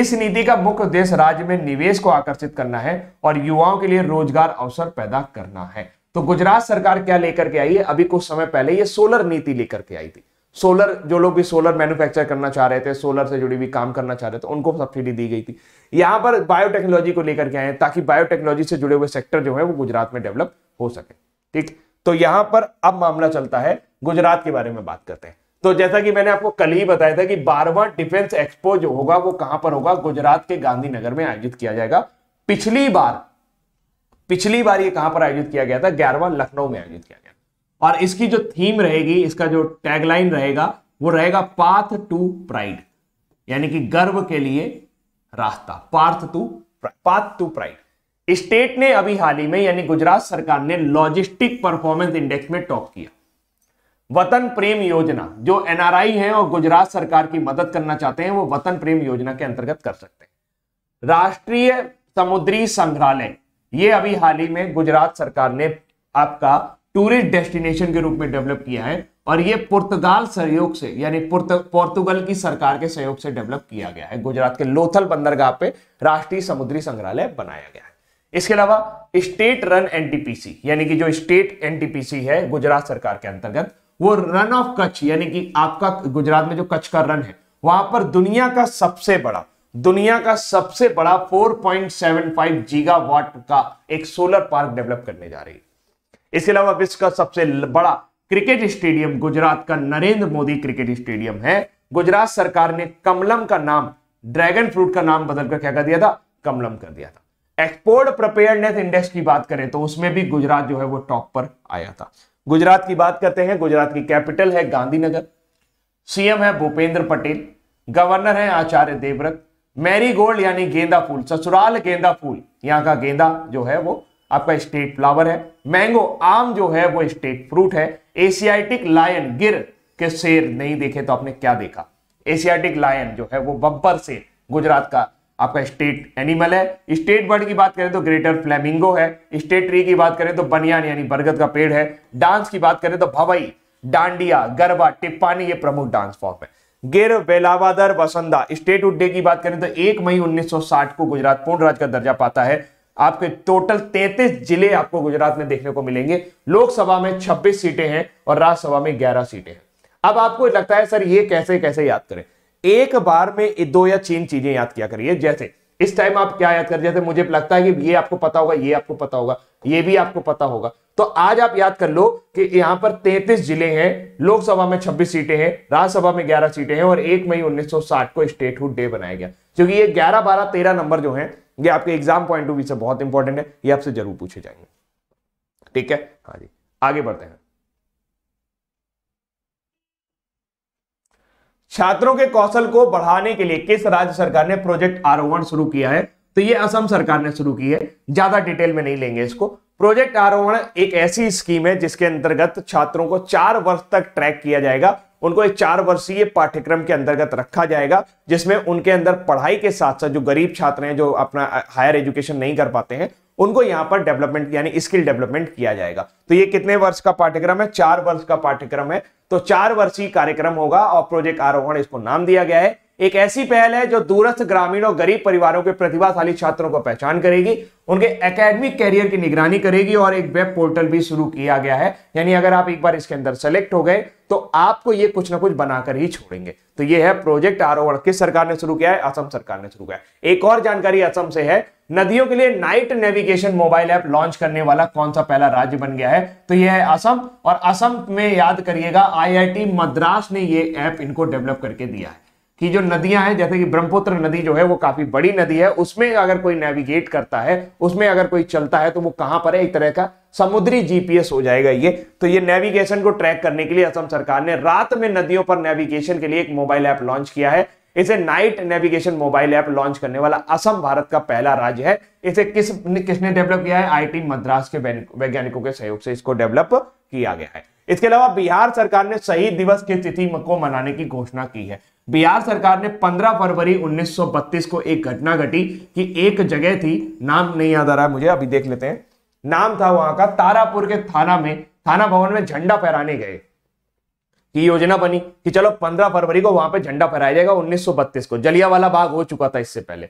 इस नीति का मुख्य उद्देश्य राज्य में निवेश को आकर्षित करना है और युवाओं के लिए रोजगार अवसर पैदा करना है तो गुजरात सरकार क्या लेकर के आई है अभी कुछ समय पहले ये सोलर नीति लेकर के आई थी सोलर जो लोग भी सोलर मैन्युफैक्चर करना चाह रहे थे सोलर से जुड़ी भी काम करना चाह रहे थे उनको सब्सिडी दी गई थी यहां पर बायोटेक्नोलॉजी को लेकर के आए ताकि बायोटेक्नोलॉजी से जुड़े हुए सेक्टर जो है वो गुजरात में डेवलप हो सके ठीक तो यहां पर अब मामला चलता है गुजरात के बारे में बात करते हैं तो जैसा कि मैंने आपको कल ही बताया था कि बारवा डिफेंस एक्सपो जो होगा वो कहां पर होगा गुजरात के गांधीनगर में आयोजित किया जाएगा पिछली बार पिछली बार ये कहां पर आयोजित किया गया था ग्यारहवा लखनऊ में आयोजित किया गया और इसकी जो थीम रहेगी इसका जो टैगलाइन रहेगा वो रहेगा पाथ टू प्राइड यानी कि गर्व के लिए रास्ता path to path to pride state ने अभी हाल ही में यानी गुजरात सरकार ने लॉजिस्टिक परफॉर्मेंस इंडेक्स में टॉप किया वतन प्रेम योजना जो एनआरआई है और गुजरात सरकार की मदद करना चाहते हैं वो वतन प्रेम योजना के अंतर्गत कर सकते हैं राष्ट्रीय समुद्री संग्रहालय ये अभी हाल ही में गुजरात सरकार ने आपका टूरिस्ट डेस्टिनेशन के रूप में डेवलप किया है और ये पुर्तगाल सहयोग से यानी पोर्तुगल की सरकार के सहयोग से डेवलप किया गया है गुजरात के लोथल बंदरगाह पे राष्ट्रीय समुद्री संग्रहालय बनाया गया है इसके अलावा स्टेट रन एनटीपीसी यानी कि जो स्टेट एनटीपीसी है गुजरात सरकार के अंतर्गत वो रन ऑफ कच्छ यानी कि आपका गुजरात में जो कच्छ का रन है वहां पर दुनिया का सबसे बड़ा दुनिया का सबसे बड़ा 4.75 गीगावाट का एक सोलर पार्क डेवलप करने जा रही है इसके अलावा विश्व का सबसे बड़ा क्रिकेट स्टेडियम गुजरात का नरेंद्र मोदी क्रिकेट स्टेडियम है गुजरात सरकार ने कमलम का नाम ड्रैगन फ्रूट का नाम बदलकर क्या कर दिया था कमलम कर दिया था एक्सपोर्ट प्रिपेयरनेस इंडेक्स की बात करें तो उसमें भी गुजरात जो है वो टॉप पर आया था गुजरात की बात करते हैं गुजरात की कैपिटल है गांधीनगर सीएम है भूपेंद्र पटेल गवर्नर है आचार्य देवव्रत मैरी गोल्ड यानी गेंदा फूल ससुराल गेंदा फूल यहाँ का गेंदा जो है वो आपका स्टेट फ्लावर है मैंगो आम जो है वो स्टेट फ्रूट है एशियाटिक लायन गिर के शेर नहीं देखे तो आपने क्या देखा एशियाटिक लायन जो है वो बब्बर से गुजरात का आपका स्टेट एनिमल है स्टेट बर्ड की बात करें तो ग्रेटर फ्लेमिंगो है स्टेट ट्री की बात करें तो बनियान यानी बरगद का पेड़ है डांस की बात करें तो भवई डांडिया गरबा टिप्पानी ये प्रमुख डांस फॉर्म है गिर बेलावादर वसंदा स्टेट उड्डे की बात करें तो एक मई 1960 को गुजरात पूर्ण राज्य का दर्जा पाता है आपके टोटल 33 जिले आपको गुजरात में देखने को मिलेंगे लोकसभा में 26 सीटें हैं और राज्यसभा में 11 सीटें हैं अब आपको लगता है सर ये कैसे कैसे याद करें एक बार में दो या तीन चीजें याद किया करिए जैसे इस टाइम आप क्या याद कर जैसे मुझे लगता है कि ये आपको पता होगा ये आपको पता होगा ये भी आपको पता होगा तो आज आप याद कर लो कि यहां पर 33 जिले हैं लोकसभा में 26 सीटें हैं राज्यसभा में 11 सीटें हैं और 1 मई 1960 को स्टेटहुड डे बनाया गया क्योंकि ये 11, 12, 13 नंबर जो हैं ये आपके एग्जाम पॉइंट ऑफ व्यू से बहुत इंपॉर्टेंट है ये आपसे जरूर पूछे जाएंगे ठीक है हाँ जी आगे बढ़ते हैं छात्रों के कौशल को बढ़ाने के लिए किस राज्य सरकार ने प्रोजेक्ट आरोहण शुरू किया है तो ये असम सरकार ने शुरू की है ज्यादा डिटेल में नहीं लेंगे इसको प्रोजेक्ट आरोहण एक ऐसी स्कीम है जिसके अंतर्गत छात्रों को चार वर्ष तक ट्रैक किया जाएगा उनको एक चार वर्षीय पाठ्यक्रम के अंतर्गत रखा जाएगा जिसमें उनके अंदर पढ़ाई के साथ साथ जो गरीब छात्र हैं जो अपना हायर एजुकेशन नहीं कर पाते हैं उनको यहां पर डेवलपमेंट यानी स्किल डेवलपमेंट किया जाएगा तो ये कितने वर्ष का पाठ्यक्रम है चार वर्ष का पाठ्यक्रम है तो चार वर्षीय कार्यक्रम होगा और प्रोजेक्ट आरोहण इसको नाम दिया गया है एक ऐसी पहल है जो दूरस्थ ग्रामीण और गरीब परिवारों के प्रतिभाशाली छात्रों को पहचान करेगी उनके एकेडमिक कैरियर की निगरानी करेगी और एक वेब पोर्टल भी शुरू किया गया है यानी अगर आप एक बार इसके अंदर सेलेक्ट हो गए तो आपको ये कुछ ना कुछ बनाकर ही छोड़ेंगे तो ये है प्रोजेक्ट आरोहण किस सरकार ने शुरू किया है असम सरकार ने शुरू किया है एक और जानकारी असम से है नदियों के लिए night navigation mobile app launch करने वाला कौन सा पहला राज्य बन गया है तो यह है असम और असम में याद करिएगा आई मद्रास ने ये ऐप इनको डेवलप करके दिया है कि जो नदियां हैं जैसे कि ब्रह्मपुत्र नदी जो है वो काफी बड़ी नदी है उसमें अगर कोई नेविगेट करता है उसमें अगर कोई चलता है तो वो कहां पर है एक तरह का समुद्री जीपीएस हो जाएगा ये तो ये नेविगेशन को ट्रैक करने के लिए असम सरकार ने रात में नदियों पर नेविगेशन के लिए एक मोबाइल ऐप लॉन्च किया है इसे night navigation mobile app launch करने वाला असम भारत का पहला राज्य है इसे किस किसने डेवलप किया है आईटी मद्रास के वैज्ञानिकों के सहयोग से इसको डेवलप किया गया है इसके अलावा बिहार सरकार ने शहीद दिवस की तिथि को मनाने की घोषणा की है बिहार सरकार ने 15 फरवरी 1932 को एक घटना घटी कि एक जगह थी नाम नहीं याद आ रहा मुझे अभी देख लेते हैं नाम था वहां का तारापुर के थाना में थाना भवन में झंडा फहराने गए की योजना बनी कि चलो 15 फरवरी को वहां पर झंडा फहराया जाएगा 1932 को जलिया वाला बाग हो चुका था इससे पहले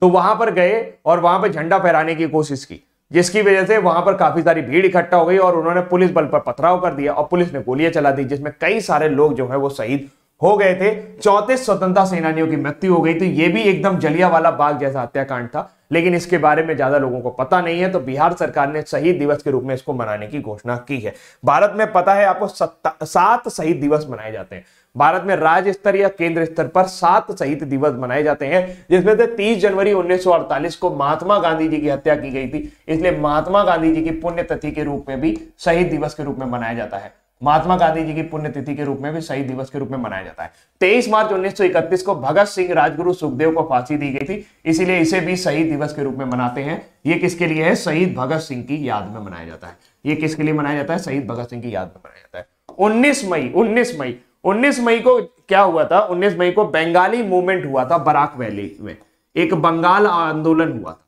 तो वहां पर गए और वहां पर झंडा फहराने की कोशिश की जिसकी वजह से वहां पर काफी सारी भीड़ इकट्ठा हो गई और उन्होंने पुलिस बल पर पथराव कर दिया और पुलिस ने गोलियां चला दी जिसमें कई सारे लोग जो है वो शहीद हो गए थे चौंतीस स्वतंत्रता सेनानियों की मृत्यु हो गई तो ये भी एकदम जलिया वाला बाग जैसा हत्याकांड था लेकिन इसके बारे में ज्यादा लोगों को पता नहीं है तो बिहार सरकार ने शहीद दिवस के रूप में इसको मनाने की घोषणा की है भारत में पता है आपको सात शहीद दिवस मनाए जाते हैं भारत में राज्य स्तर या केंद्र स्तर पर सात शहीद दिवस मनाए जाते हैं जिसमें से 30 जनवरी 1948 को महात्मा गांधी जी की हत्या की गई थी इसलिए महात्मा गांधी जी की पुण्यतिथि के रूप में भी शहीद दिवस के रूप में मनाया जाता है महात्मा गांधी जी की पुण्यतिथि के रूप में भी शहीद दिवस के रूप में मनाया जाता है 23 मार्च 1931 को भगत सिंह राजगुरु सुखदेव को फांसी दी गई थी इसीलिए इसे भी शहीद दिवस के रूप में मनाते हैं ये किसके लिए है शहीद भगत सिंह की याद में मनाया जाता है ये किसके लिए मनाया जाता है शहीद भगत सिंह की याद में मनाया जाता है उन्नीस मई उन्नीस मई 19 मई को क्या हुआ था 19 मई को बंगाली मूवमेंट हुआ था बराक वैली में एक बंगाल आंदोलन हुआ था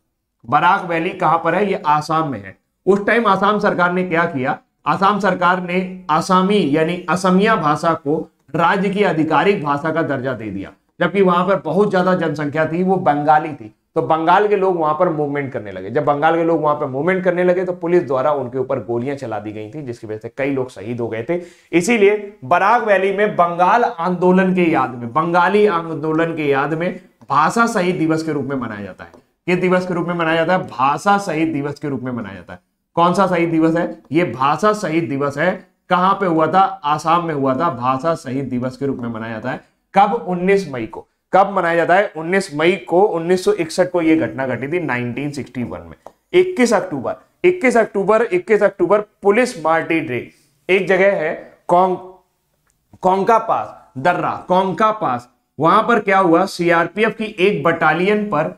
बराक वैली कहां पर है ये आसाम में है उस टाइम आसाम सरकार ने क्या किया आसाम सरकार ने आसामी यानी असमिया भाषा को राज्य की आधिकारिक भाषा का दर्जा दे दिया जबकि वहां पर बहुत ज्यादा जनसंख्या थी वो बंगाली थी तो बंगाल के लोग वहां पर मूवमेंट करने लगे जब बंगाल के लोग वहां पर मूवमेंट करने लगे तो पुलिस द्वारा उनके ऊपर गोलियां चला दी गई थी जिसकी वजह से कई लोग शहीद हो गए थे इसीलिए बराग वैली में बंगाल आंदोलन के याद में बंगाली आंदोलन के याद में भाषा शहीद दिवस के रूप में मनाया जाता है किस दिवस के रूप में मनाया जाता है भाषा शहीद दिवस के रूप में मनाया जाता है कौन सा शहीद दिवस है ये भाषा शहीद दिवस है कहां पे हुआ था आसाम में हुआ था भाषा शहीद दिवस के रूप में मनाया जाता है कब उन्नीस मई को कब मनाया जाता है 19 मई को 1961 को यह घटना घटी थी 1961 में 21 अक्टूबर 21 अक्टूबर 21 अक्टूबर पुलिस मार्टी डे एक जगह है कौंग, कौंका पास दर्रा कौंका पास वहां पर क्या हुआ सीआरपीएफ की एक बटालियन पर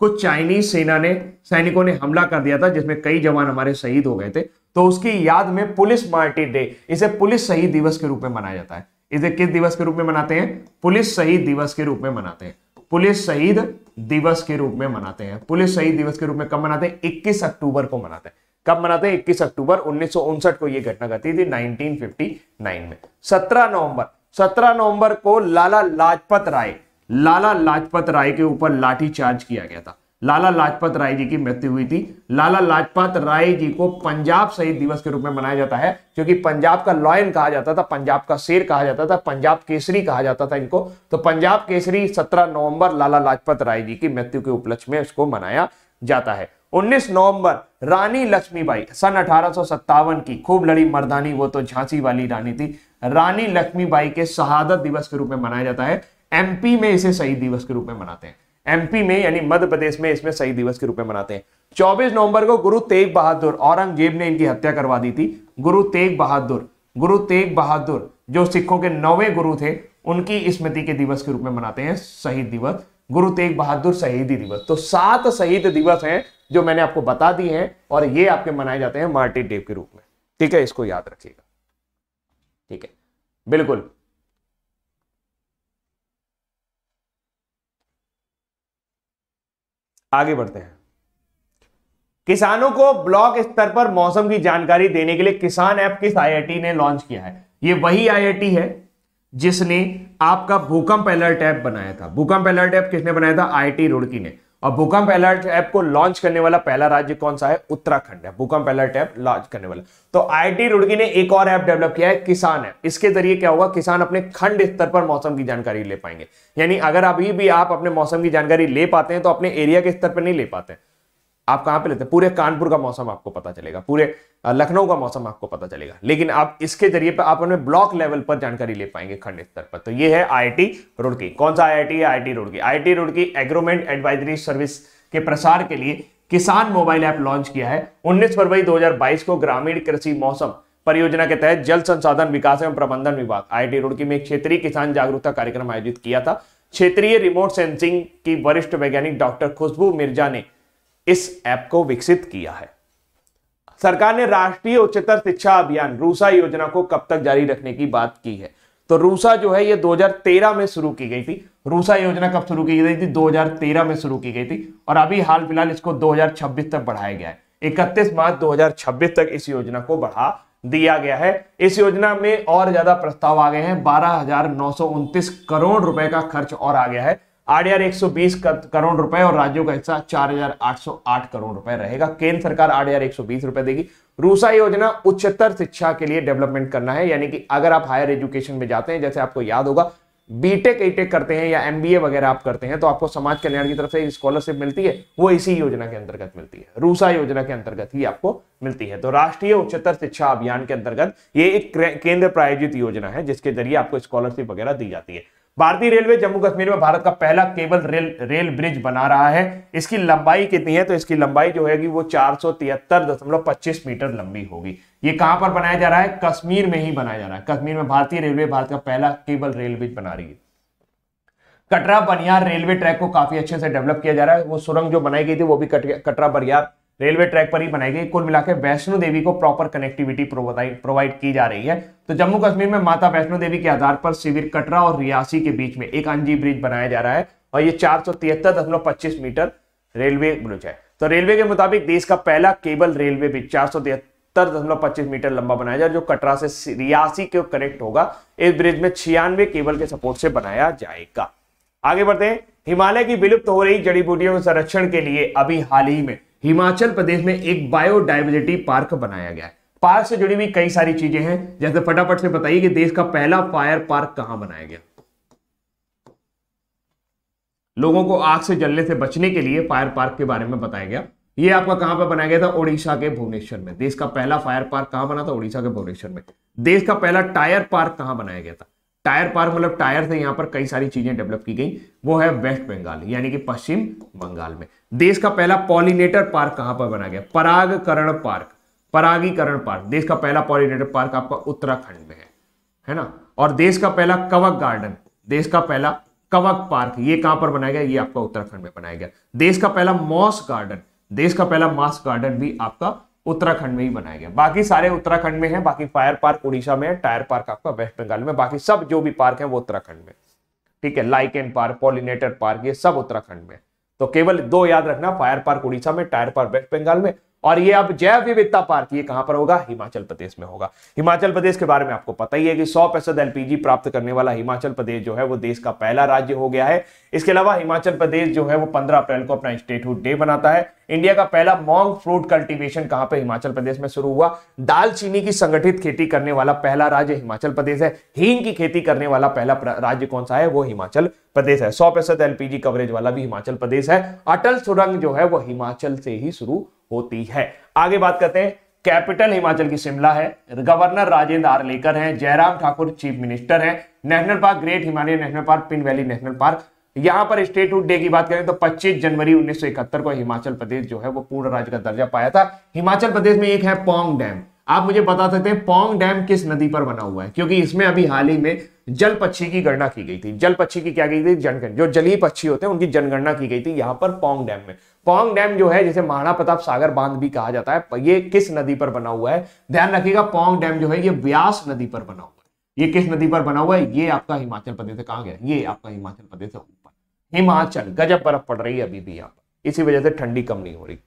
कुछ चाइनीज सेना ने सैनिकों ने हमला कर दिया था जिसमें कई जवान हमारे शहीद हो गए थे तो उसकी याद में पुलिस मार्टी डे इसे पुलिस शहीद दिवस के रूप में मनाया जाता है इसे किस दिवस के रूप में मनाते हैं पुलिस शहीद दिवस के रूप में मनाते हैं पुलिस शहीद दिवस के रूप में मनाते हैं पुलिस शहीद दिवस के रूप में कब मनाते हैं इक्कीस अक्टूबर को मनाते हैं कब मनाते हैं इक्कीस अक्टूबर उन्नीस को यह घटना घटी थी नाइनटीन में सत्रह नवंबर 17 नवंबर को लाला लाजपत राय लाला लाजपत राय के ऊपर लाठीचार्ज किया गया था लाला लाजपत राय जी की मृत्यु हुई थी लाला लाजपत राय जी को पंजाब शहीद दिवस के रूप में मनाया जाता है क्योंकि पंजाब का लॉयन कहा जाता था पंजाब का शेर कहा जाता था पंजाब केसरी कहा जाता था इनको तो पंजाब केसरी 17 नवंबर लाला लाजपत राय जी की मृत्यु के उपलक्ष्य में इसको मनाया जाता है 19 नवंबर रानी लक्ष्मीबाई सन अठारह की खूब लड़ी मर्दानी वो तो झांसी वाली रानी थी रानी लक्ष्मीबाई के शहादत दिवस के रूप में मनाया जाता है एमपी में इसे शहीद दिवस के रूप में मनाते हैं एमपी में यानी मध्य प्रदेश में इसमें शहीद दिवस के रूप में मनाते हैं 24 नवंबर को गुरु तेग बहादुर औरंगजेब ने इनकी हत्या करवा दी थी गुरु तेग बहादुर गुरु तेग बहादुर जो सिखों के नौवे गुरु थे उनकी स्मृति के दिवस के रूप में मनाते हैं शहीद दिवस गुरु तेग बहादुर शहीदी दिवस तो सात शहीद दिवस हैं जो मैंने आपको बता दी हैं और ये आपके मनाए जाते हैं मार्टिन डे के रूप में ठीक है इसको याद रखिएगा ठीक है बिल्कुल आगे बढ़ते हैं किसानों को ब्लॉक स्तर पर मौसम की जानकारी देने के लिए किसान ऐप किस आईआईटी ने लॉन्च किया है यह वही आईआईटी है जिसने आपका भूकंप अलर्ट ऐप बनाया था भूकंप अलर्ट ऐप किसने बनाया था आईआईटी रुड़की ने और भूकंप अलर्ट ऐप को लॉन्च करने वाला पहला राज्य कौन सा है उत्तराखंड है भूकंप अलर्ट ऐप लॉन्च करने वाला तो आईटी रुड़की ने एक और ऐप डेवलप किया है किसान ऐप इसके जरिए क्या होगा किसान अपने खंड स्तर पर मौसम की जानकारी ले पाएंगे यानी अगर अभी भी आप अपने मौसम की जानकारी ले पाते हैं तो अपने एरिया के स्तर पर नहीं ले पाते हैं आप कहां पे लेते हैं पूरे कानपुर का मौसम आपको पता चलेगा पूरे लखनऊ का मौसम आपको पता चलेगा लेकिन आप इसके जरिए पर आप हमें ब्लॉक लेवल पर जानकारी ले पाएंगे खंड स्तर पर तो ये है आईआईटी रुड़की कौन सा आईआईटी है IIT Roorkee IIT Roorkee agromet advisory service के प्रसार के लिए किसान मोबाइल ऐप लॉन्च किया है उन्नीस फरवरी दो को ग्रामीण कृषि मौसम परियोजना के तहत जल संसाधन विकास एवं प्रबंधन विभाग आई रुड़की में एक क्षेत्रीय किसान जागरूकता कार्यक्रम आयोजित किया था क्षेत्रीय रिमोट सेंसिंग की वरिष्ठ वैज्ञानिक डॉक्टर खुशबू मिर्जा ने इस ऐप को विकसित किया है सरकार ने राष्ट्रीय उच्चतर शिक्षा अभियान रूसा योजना को कब तक जारी रखने की बात की है तो रूसा जो है ये 2013 में शुरू की गई थी रूसा योजना कब शुरू की गई थी 2013 में शुरू की गई थी और अभी हाल फिलहाल इसको 2026 तक बढ़ाया गया है 31 मार्च 2026 तक इस योजना को बढ़ा दिया गया है इस योजना में और ज्यादा प्रस्ताव आ गए हैं बारह करोड़ रुपए का खर्च और आ गया है आठ हजार एक सौ बीस करोड़ रुपए और राज्यों का हिस्सा चार हजार आठ सौ आठ करोड़ रुपए रहेगा केंद्र सरकार आठ हजार एक सौ बीस रुपए देगी रूसा योजना उच्चतर शिक्षा के लिए डेवलपमेंट करना है यानी कि अगर आप हायर एजुकेशन में जाते हैं जैसे आपको याद होगा बीटेक एटेक करते हैं या एमबीए वगैरह आप करते हैं तो आपको समाज कल्याण की तरफ से स्कॉलरशिप मिलती है वो इसी योजना के अंतर्गत मिलती है रूसा योजना के अंतर्गत ही आपको मिलती है तो राष्ट्रीय उच्चतर शिक्षा अभियान के अंतर्गत ये एक केंद्र प्रायोजित योजना है जिसके जरिए आपको स्कॉलरशिप वगैरह दी जाती है भारतीय रेलवे जम्मू कश्मीर में भारत का पहला केबल रेल रेल ब्रिज बना रहा है इसकी लंबाई कितनी है तो इसकी लंबाई जो होगी वो चार मीटर लंबी होगी ये कहां पर बनाया जा रहा है कश्मीर में ही बनाया जा रहा है कश्मीर में भारतीय रेलवे भारत का पहला केबल रेल ब्रिज बना रही है कटरा बनियार रेलवे ट्रैक को काफी अच्छे से डेवलप किया जा रहा है वो सुरंग जो बनाई गई थी वो भी कटरा बनियार रेलवे ट्रैक पर ही बनाई गई कुल मिलाकर वैष्णो देवी को प्रॉपर कनेक्टिविटी प्रोवाइड की जा रही है तो जम्मू कश्मीर में माता वैष्णो देवी के आधार पर शिविर कटरा और रियासी के बीच में एक अंजी ब्रिज बनाया जा रहा है और ये चार मीटर रेलवे ब्रिज है तो रेलवे के मुताबिक देश का पहला केबल रेलवे ब्रिज चार मीटर लंबा बनाया जाए जो कटरा से रियासी को कनेक्ट होगा इस ब्रिज में छियानवे केबल के सपोर्ट से बनाया जाएगा आगे बढ़ते हैं हिमालय की विलुप्त हो रही जड़ी बूटियों के संरक्षण के लिए अभी हाल ही में हिमाचल प्रदेश में एक बायोडाइवर्सिटी पार्क बनाया गया है पार्क से जुड़ी हुई कई सारी चीजें हैं जैसे फटाफट से बताइए कि देश का पहला फायर पार्क कहां बनाया गया लोगों को आग से जलने से बचने के लिए फायर पार्क के बारे में बताया गया ये आपका कहां पर बनाया गया था ओडिशा के भुवनेश्वर में देश का पहला फायर पार्क कहां बना था ओडिशा के भुवनेश्वर में देश का पहला टायर पार्क कहां बनाया गया था टायर पार्क मतलब टायर से यहाँ पर कई सारी चीजें डेवलप की गई वो है वेस्ट बंगाल यानी कि पश्चिम बंगाल में देश का पहला पॉलिनेटर पार्क कहां पर बना गया परागकरण पार्क परागीकरण पार्क देश का पहला पॉलिनेटर पार्क आपका उत्तराखंड में है है ना और देश का पहला कवक गार्डन देश का पहला कवक पार्क ये कहां पर बनाया गया ये आपका उत्तराखंड में बनाया गया देश का पहला मॉस गार्डन देश का पहला मॉस गार्डन भी आपका उत्तराखंड में ही बनाया गया बाकी सारे उत्तराखंड में है बाकी फायर पार्क उड़ीसा में है टायर पार्क आपका वेस्ट बंगाल में बाकी सब जो भी पार्क है वो उत्तराखंड में ठीक है lichen park pollinator park ये सब उत्तराखंड में तो केवल दो याद रखना फायर पार्क उड़ीसा में टायर पार्क वेस्ट बंगाल में और ये अब जैव विविधता पार्क ये कहां पर होगा हिमाचल प्रदेश में होगा हिमाचल प्रदेश के बारे में आपको पता ही है कि 100 प्रतिशत एलपीजी प्राप्त करने वाला हिमाचल प्रदेश जो है वो देश का पहला राज्य हो गया है इसके अलावा हिमाचल प्रदेश जो है वो 15 अप्रैल को अपना स्टेटहुड डे बनाता है इंडिया का पहला मॉन्ग फ्रूट कल्टिवेशन कहां पर हिमाचल प्रदेश में शुरू हुआ दालचीनी की संगठित खेती करने वाला पहला राज्य हिमाचल प्रदेश है हींग की खेती करने वाला पहला राज्य कौन सा है वो हिमाचल प्रदेश है सौ प्रतिशत एलपीजी कवरेज वाला भी हिमाचल प्रदेश है अटल सुरंग जो है वो हिमाचल से ही शुरू होती है आगे बात करते हैं कैपिटल हिमाचल की शिमला है गवर्नर राजेंद्र आरलेकर हैं जयराम ठाकुर चीफ मिनिस्टर हैं national park great Himalaya national park Pin valley national park यहां पर स्टेटहुड डे की बात करें तो 25 जनवरी 1971 को हिमाचल प्रदेश जो है वो पूर्ण राज्य का दर्जा पाया था हिमाचल प्रदेश में एक है पोंग डैम आप मुझे बता सकते हैं पोंग डैम किस नदी पर बना हुआ है क्योंकि इसमें अभी हाल ही में जल पक्षी की गणना की गई थी जल पक्षी की क्या गई थी जनगण जो जलीय पक्षी होते हैं उनकी जनगणना की गई थी यहां पर पोंग डैम में पोंग डैम जो है जिसे महाराणा प्रताप सागर बांध भी कहा जाता है ये किस नदी पर बना हुआ है ध्यान रखिएगा पोंग डैम जो है ये व्यास नदी पर बना हुआ है ये किस नदी पर बना हुआ है ये आपका हिमाचल प्रदेश कहा गया ये आपका हिमाचल प्रदेश ऊपर हिमाचल गजब बर्फ पड़ रही है अभी भी यहाँ पर इसी वजह से ठंडी कम नहीं हो रही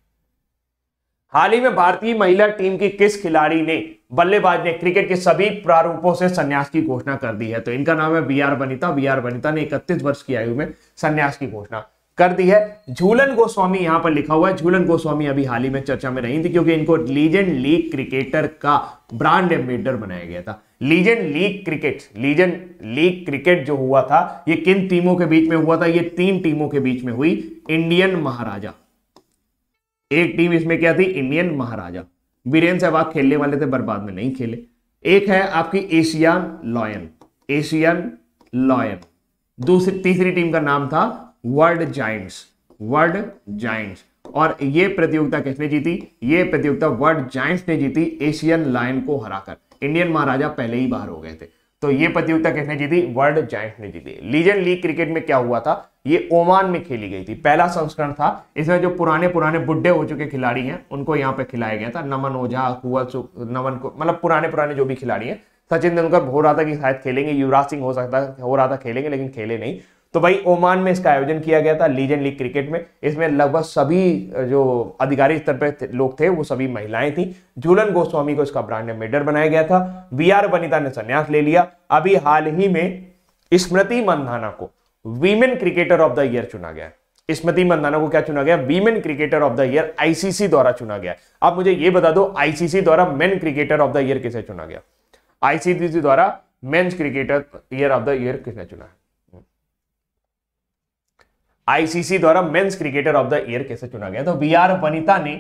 हाल ही में भारतीय महिला टीम की किस खिलाड़ी ने बल्लेबाज ने क्रिकेट के सभी प्रारूपों से सन्यास की घोषणा कर दी है तो इनका नाम है B R Banita B R Banita ने इकतीस वर्ष की आयु में संन्यास की घोषणा कर दी है झूलन गोस्वामी यहां पर लिखा हुआ है झूलन गोस्वामी अभी हाल ही में चर्चा में रही थी क्योंकि इनको लीजेंड लीग क्रिकेटर का ब्रांड एम्बेडर बनाया गया था legend league cricket legend league cricket जो हुआ था ये किन टीमों के बीच में हुआ था ये तीन टीमों के बीच में हुई इंडियन महाराजा एक टीम इसमें क्या थी इंडियन महाराजा वीरेंद्र सहवाग खेलने वाले थे बर्बाद में नहीं खेले एक है आपकी एशियन लॉयन एशियन लॉयन दूसरी तीसरी टीम का नाम था वर्ल्ड जाइंट्स वर्ल्ड जाइंट्स और ये प्रतियोगिता किसने जीती ये प्रतियोगिता वर्ल्ड जाइंट्स ने जीती एशियन लाइन को हराकर इंडियन महाराजा पहले ही बाहर हो गए थे तो ये प्रतियोगिता किसने जीती वर्ल्ड जाइंट्स ने जीती लीजेंड लीग क्रिकेट में क्या हुआ था ये ओमान में खेली गई थी पहला संस्करण था इसमें जो पुराने पुराने बुढ़े हो चुके खिलाड़ी हैं उनको यहाँ पे खिलाया गया था नमन ओझा कुल नमन को मतलब पुराने पुराने जो भी खिलाड़ी हैं सचिन तेंदुलकर हो रहा था कि शायद खेलेंगे युवराज सिंह हो सकता हो रहा था खेलेंगे लेकिन खेले नहीं तो भाई ओमान में इसका आयोजन किया गया था लीजन लीग क्रिकेट में इसमें लगभग सभी जो अधिकारी स्तर पर लोग थे वो सभी महिलाएं थी झूलन गोस्वामी को इसका ब्रांड एम्बेडर बनाया गया था वी आर वनिता ने संन्यास ले लिया अभी हाल ही में स्मृति मंधाना को women cricketer of the year चुना गया स्मृति मंदाना को क्या चुना गया women cricketer of the year ICC द्वारा चुना गया आप मुझे ये बता दो आईसीसी द्वारा men cricketer of the year किसे चुना गया आईसीसी द्वारा men's cricketer year of the year किसने चुना है आईसीसी द्वारा men's cricketer of the year कैसे चुना गया तो बी आर वनिता ने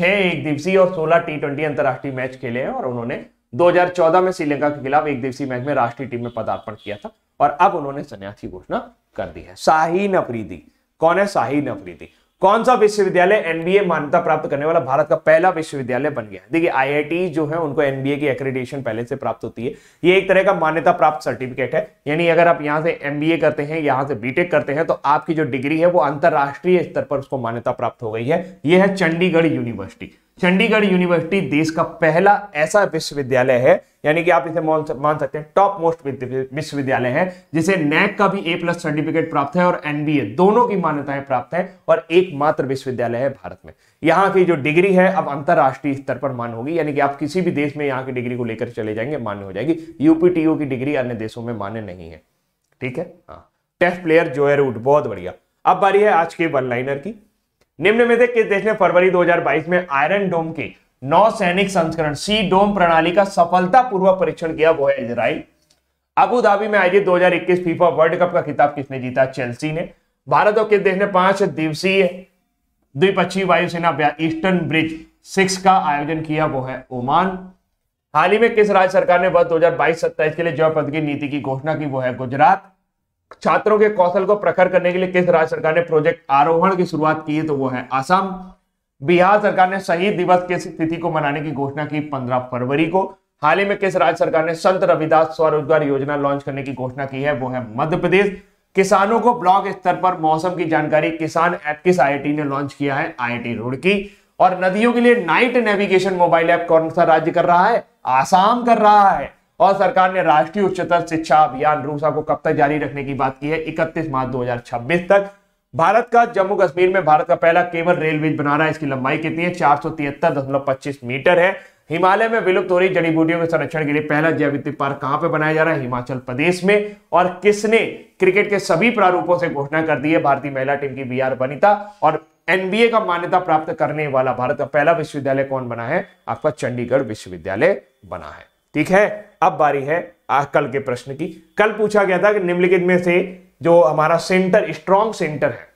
छह एक दिवसीय और सोलह टी ट्वेंटी अंतर्राष्ट्रीय मैच खेले हैं और उन्होंने 2014 में श्रीलंका के खिलाफ एक दिवसीय मैच में राष्ट्रीय टीम में पदार्पण किया था और अब उन्होंने सन्यासी घोषणा कर दी है शाहीन अफरीदी कौन है शाहीन अफरीदी कौन सा विश्वविद्यालय एनबीए मान्यता प्राप्त करने वाला भारत का पहला विश्वविद्यालय बन गया देखिए आईआईटी जो है उनको एनबीए की एक्रेडिटेशन पहले से प्राप्त होती है ये एक तरह का मान्यता प्राप्त सर्टिफिकेट है यानी अगर आप यहाँ से एमबीए करते हैं यहाँ से बीटेक करते हैं तो आपकी जो डिग्री है वो अंतर्राष्ट्रीय स्तर पर उसको मान्यता प्राप्त हो गई है ये है चंडीगढ़ यूनिवर्सिटी चंडीगढ़ यूनिवर्सिटी देश का पहला ऐसा विश्वविद्यालय है यानी कि आप इसे मान सकते हैं टॉप मोस्ट विश्वविद्यालय है जिसे नैक का भी ए प्लस सर्टिफिकेट प्राप्त है और एनबीए दोनों की मान्यताएं प्राप्त है और एकमात्र विश्वविद्यालय है भारत में यहाँ की जो डिग्री है अब अंतर्राष्ट्रीय स्तर पर मान्य होगी यानी कि आप किसी भी देश में यहाँ की डिग्री को लेकर चले जाएंगे मान्य हो जाएगी यूपीटीयू की डिग्री अन्य देशों में मान्य नहीं है ठीक है हाँ टेस्ट प्लेयर जोए बहुत बढ़िया अब बारी है आज के वन लाइनर की निम्न में से किस देश ने फरवरी 2022 में आयरन डोम के नौ सैनिक संस्करण सी डोम प्रणाली का सफलतापूर्वक परीक्षण किया वो है इसराइल अबू धाबी में आयोजित 2021 फीफा वर्ल्ड कप का खिताब किसने जीता चेल्सी ने भारत और किस देश ने पांच दिवसीय द्विपक्षीय वायुसेना ईस्टर्न ब्रिज सिक्स का आयोजन किया वो है ओमान हाल ही में किस राज्य सरकार ने वर्ष दो हजार के लिए की नीति की घोषणा की वो है गुजरात छात्रों के कौशल को प्रखर करने के लिए किस राज्य सरकार ने प्रोजेक्ट आरोहण की शुरुआत की है तो वो है असम बिहार सरकार ने शहीद दिवस की तिथि को मनाने की घोषणा की पंद्रह फरवरी को हाल ही में किस राज्य सरकार ने संत रविदास स्वरोजगार योजना लॉन्च करने की घोषणा की है वो है मध्य प्रदेश किसानों को ब्लॉक स्तर पर मौसम की जानकारी किसान ऐप किस आई ने लॉन्च किया है आई रुड़की और नदियों के लिए नाइट नेविगेशन मोबाइल ऐप कौन सा राज्य कर रहा है आसाम कर रहा है और सरकार ने राष्ट्रीय उच्चतर शिक्षा अभियान रूसा को कब तक जारी रखने की बात की है इकतीस मार्च 2026 तक भारत का जम्मू कश्मीर में भारत का पहला केवल रेल ब्रिज बना रहा है इसकी लंबाई कितनी है चार मीटर है हिमालय में विलुप्त हो रही जड़ी बूटियों के संरक्षण के लिए पहला जैविक पार्क कहां पे बनाया जा रहा है हिमाचल प्रदेश में और किसने क्रिकेट के सभी प्रारूपों से घोषणा कर दी है भारतीय महिला टीम की बी आर बनीता और एनबीए का मान्यता प्राप्त करने वाला भारत का पहला विश्वविद्यालय कौन बना है आपका चंडीगढ़ विश्वविद्यालय बना है ठीक है अब बारी है आ, कल के प्रश्न की कल पूछा गया था कि निम्नलिखित में से जो हमारा सेंटर स्ट्रॉन्ग सेंटर है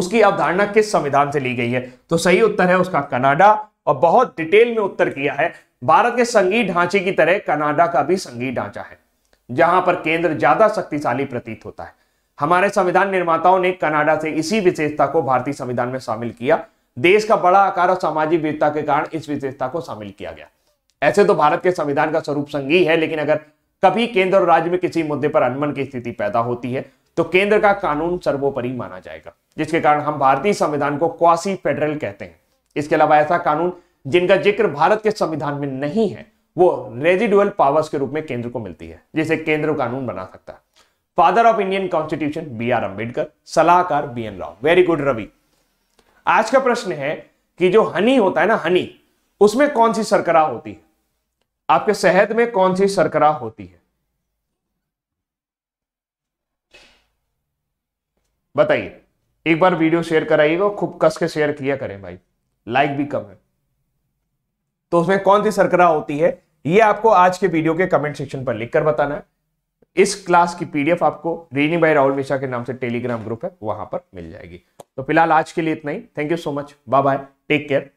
उसकी अवधारणा किस संविधान से ली गई है तो सही उत्तर है उसका कनाडा और बहुत डिटेल में उत्तर किया है भारत के संगीत ढांचे की तरह कनाडा का भी संगीत ढांचा है जहां पर केंद्र ज्यादा शक्तिशाली प्रतीत होता है हमारे संविधान निर्माताओं ने कनाडा से इसी विशेषता को भारतीय संविधान में शामिल किया देश का बड़ा आकार और सामाजिक विविधता के कारण इस विशेषता को शामिल किया गया ऐसे तो भारत के संविधान का स्वरूप संघी है लेकिन अगर कभी केंद्र और राज्य में किसी मुद्दे पर अनमन की स्थिति पैदा होती है तो केंद्र का कानून सर्वोपरि माना जाएगा जिसके कारण हम भारतीय संविधान को क्वासी फेडरल कहते हैं इसके अलावा ऐसा कानून जिनका जिक्र भारत के संविधान में नहीं है वो रेजिडुअल पावर्स के रूप में केंद्र को मिलती है जिसे केंद्र कानून बना सकता है father of Indian constitution B R Ambedkar सलाहकार B N Rau very good Ravi आज का प्रश्न है कि जो हनी होता है ना हनी उसमें कौन सी सरकरा होती है आपके शहद में कौन सी शर्करा होती है बताइए एक बार वीडियो शेयर कराइएगा खूब कस के शेयर किया करें भाई लाइक भी कम है तो उसमें कौन सी शर्करा होती है ये आपको आज के वीडियो के कमेंट सेक्शन पर लिखकर बताना है इस क्लास की पीडीएफ आपको रेनी बाई राहुल मिश्रा के नाम से टेलीग्राम ग्रुप है वहां पर मिल जाएगी तो फिलहाल आज के लिए इतना ही thank you so much bye bye take care